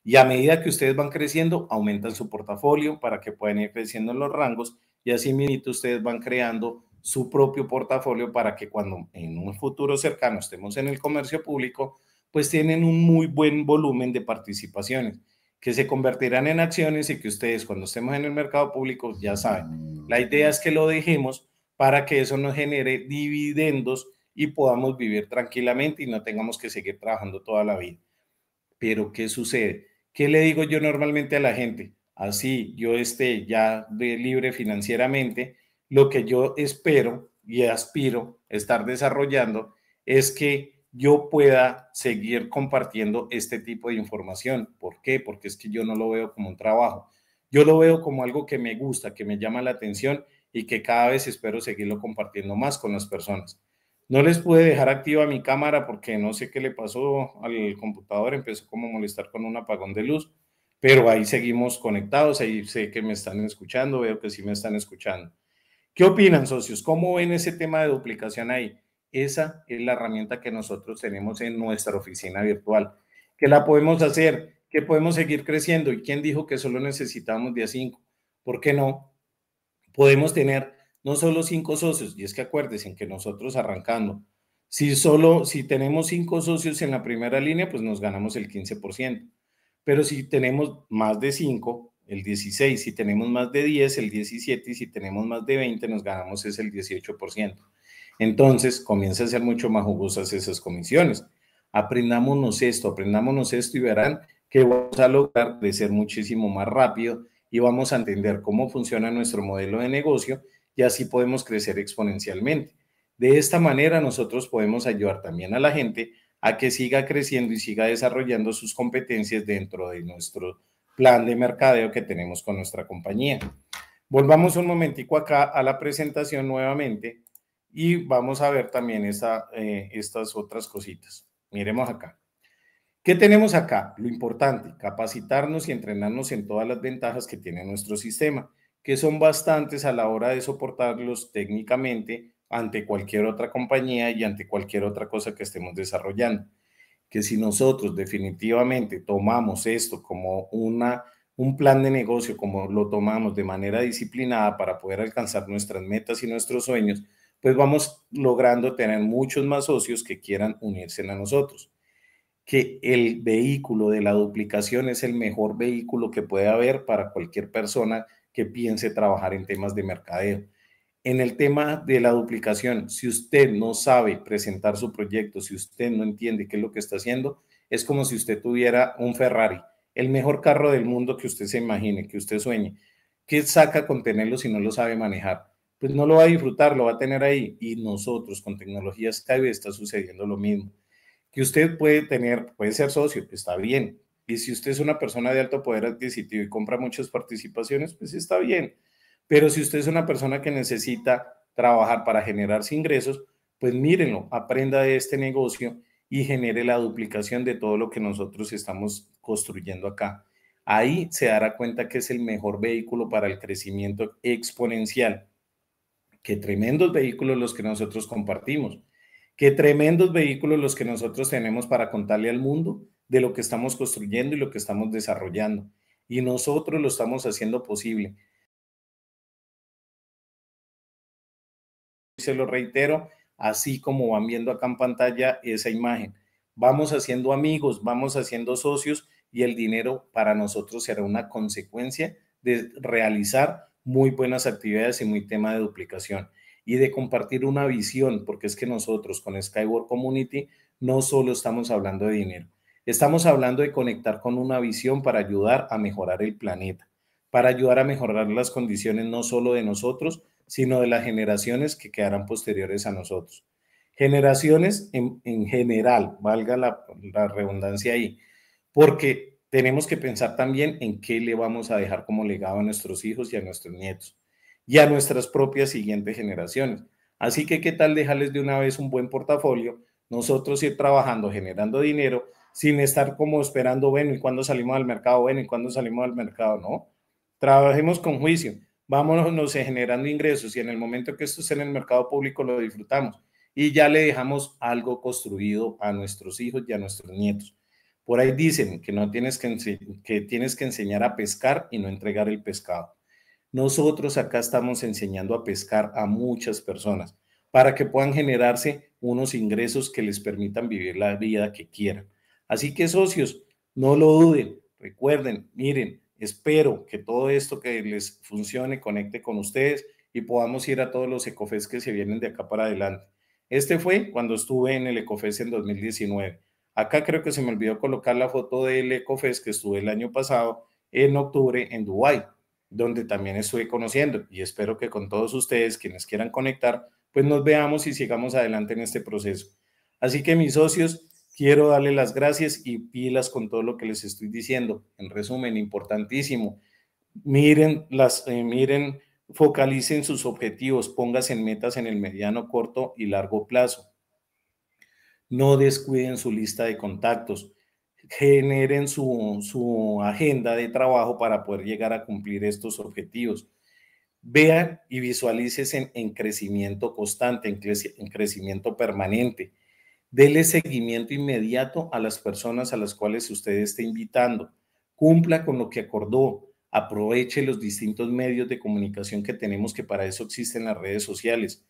[SPEAKER 3] Y a medida que ustedes van creciendo, aumentan su portafolio para que puedan ir creciendo en los rangos y así mismo ustedes van creando su propio portafolio para que cuando en un futuro cercano estemos en el comercio público, pues tienen un muy buen volumen de participaciones que se convertirán en acciones y que ustedes cuando estemos en el mercado público ya saben. La idea es que lo dejemos para que eso nos genere dividendos y podamos vivir tranquilamente y no tengamos que seguir trabajando toda la vida. Pero, ¿qué sucede? ¿Qué le digo yo normalmente a la gente? Así yo esté ya de libre financieramente, lo que yo espero y aspiro estar desarrollando es que yo pueda seguir compartiendo este tipo de información. ¿Por qué? Porque es que yo no lo veo como un trabajo. Yo lo veo como algo que me gusta, que me llama la atención y que cada vez espero seguirlo compartiendo más con las personas. No les pude dejar activa mi cámara porque no sé qué le pasó al computador, empezó como a molestar con un apagón de luz, pero ahí seguimos conectados, ahí sé que me están escuchando, veo que sí me están escuchando. ¿Qué opinan, socios? ¿Cómo ven ese tema de duplicación ahí? Esa es la herramienta que nosotros tenemos en nuestra oficina virtual, que la podemos hacer, que podemos seguir creciendo. ¿Y quién dijo que solo necesitamos día 5? ¿Por qué no? Podemos tener no solo cinco socios, y es que acuérdense en que nosotros arrancando, si solo, si tenemos cinco socios en la primera línea, pues nos ganamos el 15%, pero si tenemos más de cinco, el 16, si tenemos más de 10, el 17, y si tenemos más de 20, nos ganamos es el 18%. Entonces, comienza a ser mucho más jugosas esas comisiones. Aprendámonos esto, aprendámonos esto y verán que vamos a lograr ser muchísimo más rápido y vamos a entender cómo funciona nuestro modelo de negocio y así podemos crecer exponencialmente. De esta manera nosotros podemos ayudar también a la gente a que siga creciendo y siga desarrollando sus competencias dentro de nuestro plan de mercadeo que tenemos con nuestra compañía. Volvamos un momentico acá a la presentación nuevamente y vamos a ver también eh, estas otras cositas. Miremos acá. ¿Qué tenemos acá? Lo importante, capacitarnos y entrenarnos en todas las ventajas que tiene nuestro sistema que son bastantes a la hora de soportarlos técnicamente ante cualquier otra compañía y ante cualquier otra cosa que estemos desarrollando. Que si nosotros definitivamente tomamos esto como una, un plan de negocio, como lo tomamos de manera disciplinada para poder alcanzar nuestras metas y nuestros sueños, pues vamos logrando tener muchos más socios que quieran unirse a nosotros que el vehículo de la duplicación es el mejor vehículo que puede haber para cualquier persona que piense trabajar en temas de mercadeo. En el tema de la duplicación, si usted no sabe presentar su proyecto, si usted no entiende qué es lo que está haciendo, es como si usted tuviera un Ferrari, el mejor carro del mundo que usted se imagine, que usted sueñe. ¿Qué saca con tenerlo si no lo sabe manejar? Pues no lo va a disfrutar, lo va a tener ahí. Y nosotros con tecnologías, Skype está sucediendo lo mismo. Que usted puede tener, puede ser socio, que está bien, y si usted es una persona de alto poder adquisitivo y compra muchas participaciones, pues está bien. Pero si usted es una persona que necesita trabajar para generarse ingresos, pues mírenlo, aprenda de este negocio y genere la duplicación de todo lo que nosotros estamos construyendo acá. Ahí se dará cuenta que es el mejor vehículo para el crecimiento exponencial. Qué tremendos vehículos los que nosotros compartimos. Qué tremendos vehículos los que nosotros tenemos para contarle al mundo de lo que estamos construyendo y lo que estamos desarrollando. Y nosotros lo estamos haciendo posible. Se lo reitero, así como van viendo acá en pantalla esa imagen. Vamos haciendo amigos, vamos haciendo socios y el dinero para nosotros será una consecuencia de realizar muy buenas actividades y muy tema de duplicación y de compartir una visión, porque es que nosotros con Skyward Community no solo estamos hablando de dinero, Estamos hablando de conectar con una visión para ayudar a mejorar el planeta, para ayudar a mejorar las condiciones no solo de nosotros, sino de las generaciones que quedarán posteriores a nosotros. Generaciones en, general, valga la, la redundancia ahí, porque tenemos que pensar también en qué le vamos a dejar como legado a nuestros hijos y a nuestros nietos y a nuestras propias siguientes generaciones. Así que, ¿qué tal dejarles de una vez un buen portafolio? Nosotros ir trabajando, generando dinero sin estar como esperando, bueno, ¿y cuándo salimos al mercado? Bueno, ¿y cuándo salimos al mercado? No, trabajemos con juicio, vámonos generando ingresos y en el momento que esto esté en el mercado público lo disfrutamos y ya le dejamos algo construido a nuestros hijos y a nuestros nietos. Por ahí dicen que, no tienes que, que tienes que enseñar a pescar y no entregar el pescado. Nosotros acá estamos enseñando a pescar a muchas personas para que puedan generarse unos ingresos que les permitan vivir la vida que quieran. Así que socios, no lo duden, recuerden, miren, espero que todo esto que les funcione conecte con ustedes y podamos ir a todos los Ecofes que se vienen de acá para adelante. Este fue cuando estuve en el Ecofes en 2019. Acá creo que se me olvidó colocar la foto del ECOFES que estuve el año pasado en octubre en Dubái, donde también estuve conociendo y espero que con todos ustedes quienes quieran conectar, pues nos veamos y sigamos adelante en este proceso. Así que mis socios, quiero darle las gracias y pilas con todo lo que les estoy diciendo. En resumen, importantísimo. Miren las, eh, miren, focalicen sus objetivos, pónganse en metas en el mediano, corto y largo plazo. No descuiden su lista de contactos. Generen su, agenda de trabajo para poder llegar a cumplir estos objetivos. Vean y visualicen en, crecimiento constante, en crecimiento permanente Dele seguimiento inmediato a las personas a las cuales usted está invitando. Cumpla con lo que acordó. Aproveche los distintos medios de comunicación que tenemos, que para eso existen las redes sociales.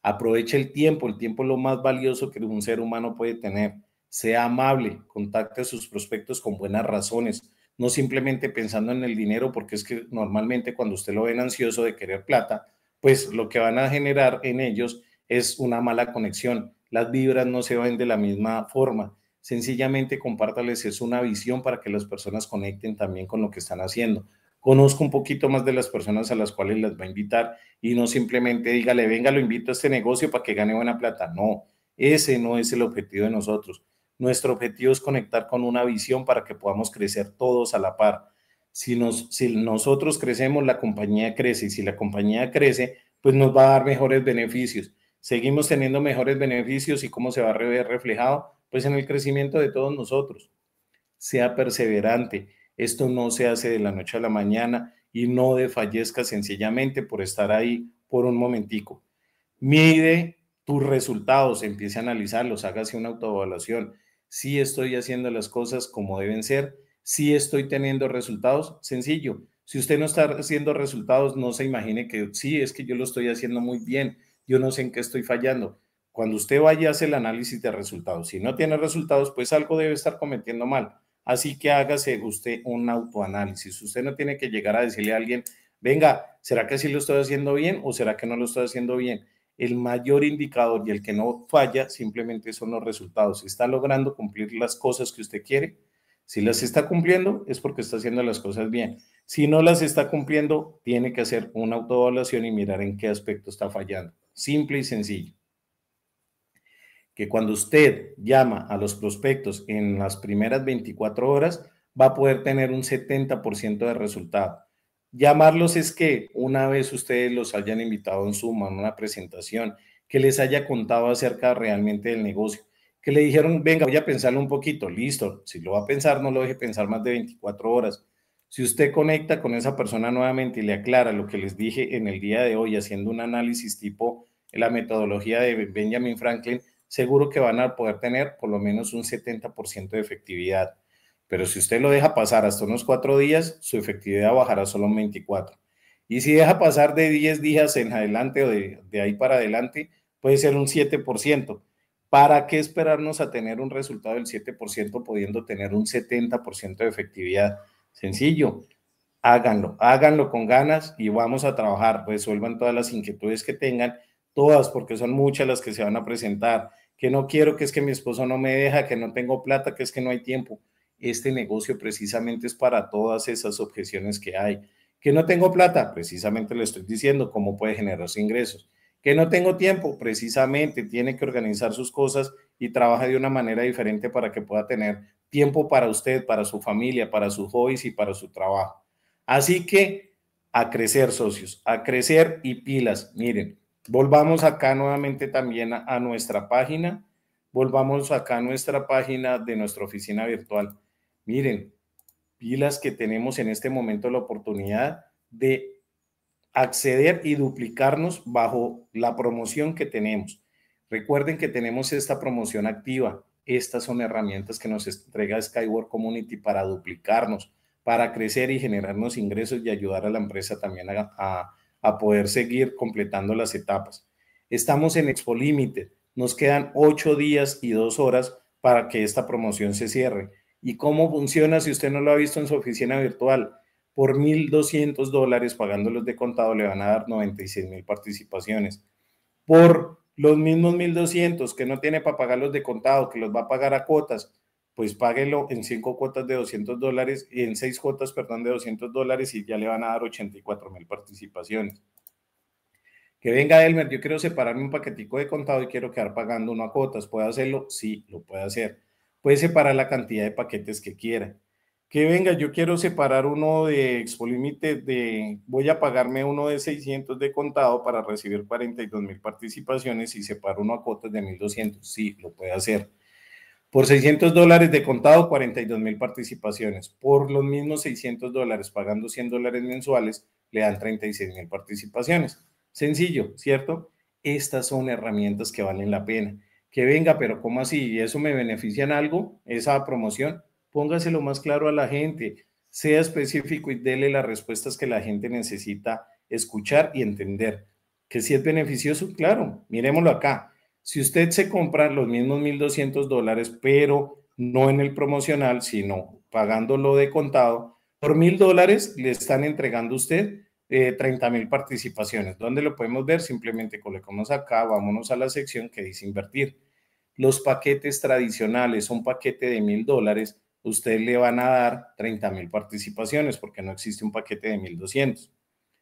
[SPEAKER 3] Aproveche el tiempo. El tiempo es lo más valioso que un ser humano puede tener. Sea amable. Contacte a sus prospectos con buenas razones no simplemente pensando en el dinero, porque es que normalmente cuando usted lo ven ansioso de querer plata, pues lo que van a generar en ellos es una mala conexión las vibras no se ven de la misma forma. Sencillamente compártales es una visión para que las personas conecten también con lo que están haciendo. Conozco un poquito más de las personas a las cuales las va a invitar y no simplemente dígale, venga, lo invito a este negocio para que gane buena plata. No, ese no es el objetivo de nosotros. Nuestro objetivo es conectar con una visión para que podamos crecer todos a la par. Si, nos, si nosotros crecemos, la compañía crece y si la compañía crece, pues nos va a dar mejores beneficios seguimos teniendo mejores beneficios y cómo se va a ver reflejado, pues en el crecimiento de todos nosotros. Sea perseverante, esto no se hace de la noche a la mañana y no desfallezca sencillamente por estar ahí por un momentico. Mide tus resultados, empiece a analizarlos, hágase una autoevaluación. Si estoy haciendo las cosas como deben ser, si estoy teniendo resultados, sencillo. Si usted no está haciendo resultados, no se imagine que sí, es que yo lo estoy haciendo muy bien yo no sé en qué estoy fallando. Cuando usted vaya hace el análisis de resultados, si no tiene resultados, pues algo debe estar cometiendo mal. Así que hágase usted un autoanálisis. Usted no tiene que llegar a decirle a alguien, venga, ¿será que sí lo estoy haciendo bien o será que no lo estoy haciendo bien? El mayor indicador y el que no falla simplemente son los resultados. Si ¿Está logrando cumplir las cosas que usted quiere? Si las está cumpliendo es porque está haciendo las cosas bien. Si no las está cumpliendo, tiene que hacer una autoevaluación y mirar en qué aspecto está fallando simple y sencillo. Que cuando usted llama a los prospectos en las primeras 24 horas, va a poder tener un 70% de resultado. Llamarlos es que una vez ustedes los hayan invitado en suma en una presentación, que les haya contado acerca realmente del negocio, que le dijeron, venga, voy a pensarlo un poquito, listo, si lo va a pensar, no lo deje pensar más de 24 horas. Si usted conecta con esa persona nuevamente y le aclara lo que les dije en el día de hoy, haciendo un análisis tipo la metodología de Benjamin Franklin, seguro que van a poder tener por lo menos un 70% de efectividad. Pero si usted lo deja pasar hasta unos cuatro días, su efectividad bajará solo un 24. Y si deja pasar de 10 días en adelante o de, de ahí para adelante, puede ser un 7%. ¿Para qué esperarnos a tener un resultado del 7% pudiendo tener un 70% de efectividad? Sencillo, háganlo, háganlo con ganas y vamos a trabajar, resuelvan todas las inquietudes que tengan todas, porque son muchas las que se van a presentar, que no quiero, que es que mi esposo no me deja, que no tengo plata, que es que no hay tiempo. Este negocio precisamente es para todas esas objeciones que hay. Que no tengo plata, precisamente le estoy diciendo cómo puede generar ingresos. Que no tengo tiempo, precisamente tiene que organizar sus cosas y trabaja de una manera diferente para que pueda tener tiempo para usted, para su familia, para sus hobbies y para su trabajo. Así que a crecer, socios, a crecer y pilas. Miren, Volvamos acá nuevamente también a, nuestra página. Volvamos acá a nuestra página de nuestra oficina virtual. Miren, pilas que tenemos en este momento la oportunidad de acceder y duplicarnos bajo la promoción que tenemos. Recuerden que tenemos esta promoción activa. Estas son herramientas que nos entrega Skyward Community para duplicarnos, para crecer y generarnos ingresos y ayudar a la empresa también a, a poder seguir completando las etapas. Estamos en Expo Límite, nos quedan ocho días y dos horas para que esta promoción se cierre. ¿Y cómo funciona si usted no lo ha visto en su oficina virtual? Por 1.200 dólares pagándolos de contado le van a dar 96.000 participaciones. Por los mismos 1.200 que no tiene para pagarlos de contado, que los va a pagar a cuotas, pues páguelo en cinco cuotas de 200 dólares, en seis cuotas, perdón, de 200 dólares y ya le van a dar 84 mil participaciones. Que venga Elmer, yo quiero separarme un paquetico de contado y quiero quedar pagando uno a cuotas. ¿Puede hacerlo? Sí, lo puede hacer. Puede separar la cantidad de paquetes que quiera. Que venga, yo quiero separar uno de expolímite de, voy a pagarme uno de 600 de contado para recibir 42 mil participaciones y separo uno a cuotas de 1200. Sí, lo puede hacer por 600 dólares de contado, 42 mil participaciones. Por los mismos 600 dólares, pagando 100 dólares mensuales, le dan 36 mil participaciones. Sencillo, ¿cierto? Estas son herramientas que valen la pena. Que venga, pero ¿cómo así? ¿Y ¿Eso me beneficia en algo? Esa promoción, póngaselo más claro a la gente. Sea específico y déle las respuestas que la gente necesita escuchar y entender. Que si es beneficioso, claro, miremoslo acá si usted se compra los mismos 1.200 dólares, pero no en el promocional, sino pagándolo de contado, por 1.000 dólares le están entregando usted 30.000 eh, participaciones. ¿Dónde lo podemos ver? Simplemente colocamos acá, vámonos a la sección que dice invertir. Los paquetes tradicionales, un paquete de 1.000 dólares, usted le van a dar 30.000 participaciones porque no existe un paquete de 1.200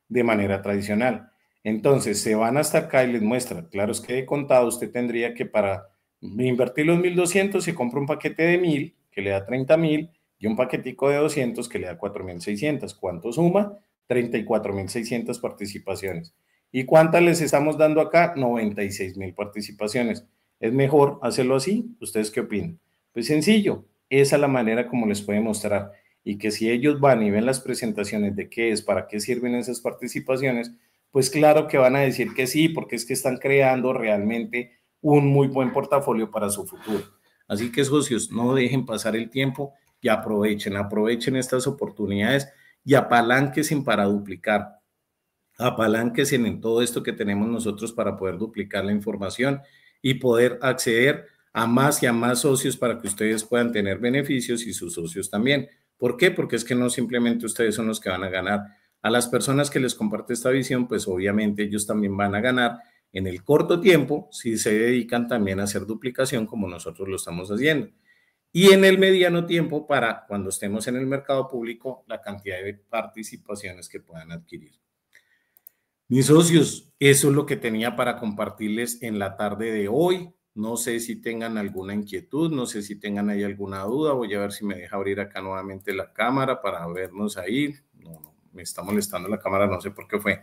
[SPEAKER 3] de manera tradicional. Entonces, se van hasta acá y les muestra, claro, es que he contado usted tendría que para invertir los 1.200 se compra un paquete de 1.000 que le da 30.000 y un paquetico de 200 que le da 4.600. ¿Cuánto suma? 34.600 participaciones. ¿Y cuántas les estamos dando acá? 96.000 participaciones. ¿Es mejor hacerlo así? ¿Ustedes qué opinan? Pues sencillo, esa es la manera como les puedo mostrar y que si ellos van y ven las presentaciones de qué es, para qué sirven esas participaciones, pues claro que van a decir que sí, porque es que están creando realmente un muy buen portafolio para su futuro. Así que socios, no dejen pasar el tiempo y aprovechen, aprovechen estas oportunidades y apalanquen para duplicar. apalanquen en todo esto que tenemos nosotros para poder duplicar la información y poder acceder a más y a más socios para que ustedes puedan tener beneficios y sus socios también. ¿Por qué? Porque es que no simplemente ustedes son los que van a ganar, a las personas que les comparte esta visión, pues obviamente ellos también van a ganar en el corto tiempo si se dedican también a hacer duplicación como nosotros lo estamos haciendo. Y en el mediano tiempo para cuando estemos en el mercado público, la cantidad de participaciones que puedan adquirir. Mis socios, eso es lo que tenía para compartirles en la tarde de hoy. No sé si tengan alguna inquietud, no sé si tengan ahí alguna duda. Voy a ver si me deja abrir acá nuevamente la cámara para vernos ahí. No, no me está molestando la cámara, no sé por qué fue.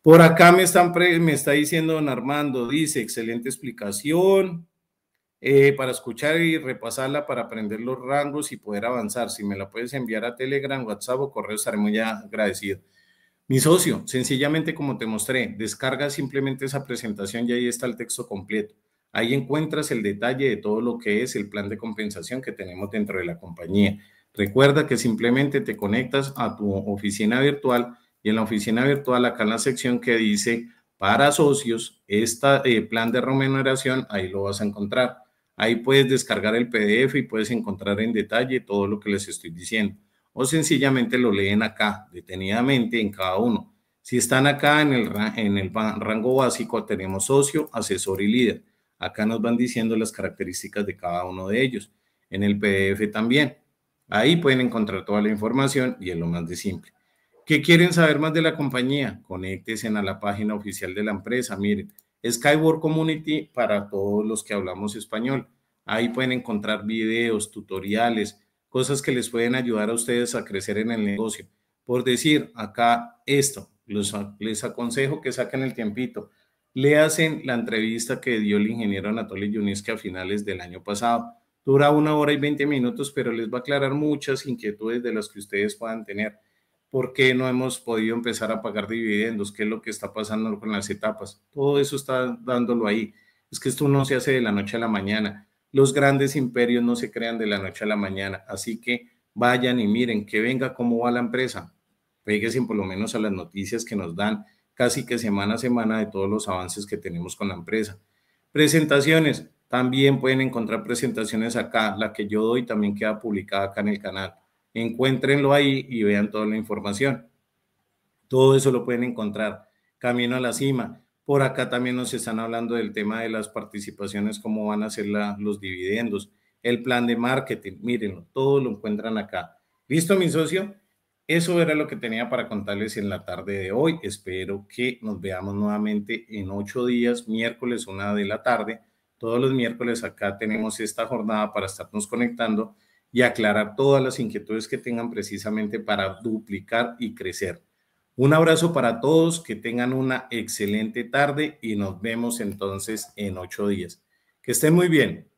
[SPEAKER 3] Por acá me, están me está diciendo don Armando, dice, excelente explicación, eh, para escuchar y repasarla, para aprender los rangos y poder avanzar. Si me la puedes enviar a Telegram, WhatsApp o correo, estaré muy agradecido. Mi socio, sencillamente como te mostré, descarga simplemente esa presentación y ahí está el texto completo. Ahí encuentras el detalle de todo lo que es el plan de compensación que tenemos dentro de la compañía. Recuerda que simplemente te conectas a tu oficina virtual y en la oficina virtual, acá en la sección que dice para socios, este plan de remuneración, ahí lo vas a encontrar. Ahí puedes descargar el PDF y puedes encontrar en detalle todo lo que les estoy diciendo. O sencillamente lo leen acá, detenidamente en cada uno. Si están acá en el, en el rango básico, tenemos socio, asesor y líder. Acá nos van diciendo las características de cada uno de ellos. En el PDF también. Ahí pueden encontrar toda la información y es lo más de simple. ¿Qué quieren saber más de la compañía? Conéctense a la página oficial de la empresa. Miren, Skyward Community para todos los que hablamos español. Ahí pueden encontrar videos, tutoriales, cosas que les pueden ayudar a ustedes a crecer en el negocio. Por decir, acá esto, les aconsejo que saquen el tiempito. Le hacen la entrevista que dio el ingeniero Anatoly Yuniski a finales del año pasado Dura una hora y 20 minutos, pero les va a aclarar muchas inquietudes de las que ustedes puedan tener. ¿Por qué no hemos podido empezar a pagar dividendos? ¿Qué es lo que está pasando con las etapas? Todo eso está dándolo ahí. Es que esto no se hace de la noche a la mañana. Los grandes imperios no se crean de la noche a la mañana. Así que vayan y miren, que venga cómo va la empresa. Péguense por lo menos a las noticias que nos dan casi que semana a semana de todos los avances que tenemos con la empresa. Presentaciones. También pueden encontrar presentaciones acá, la que yo doy también queda publicada acá en el canal. Encuéntrenlo ahí y vean toda la información. Todo eso lo pueden encontrar. Camino a la cima. Por acá también nos están hablando del tema de las participaciones, cómo van a ser los dividendos, el plan de marketing. Mírenlo, todo lo encuentran acá. ¿Listo, mi socio? Eso era lo que tenía para contarles en la tarde de hoy. Espero que nos veamos nuevamente en ocho días, miércoles, una de la tarde todos los miércoles acá tenemos esta jornada para estarnos conectando y aclarar todas las inquietudes que tengan precisamente para duplicar y crecer. Un abrazo para todos, que tengan una excelente tarde y nos vemos entonces en ocho días. Que estén muy bien.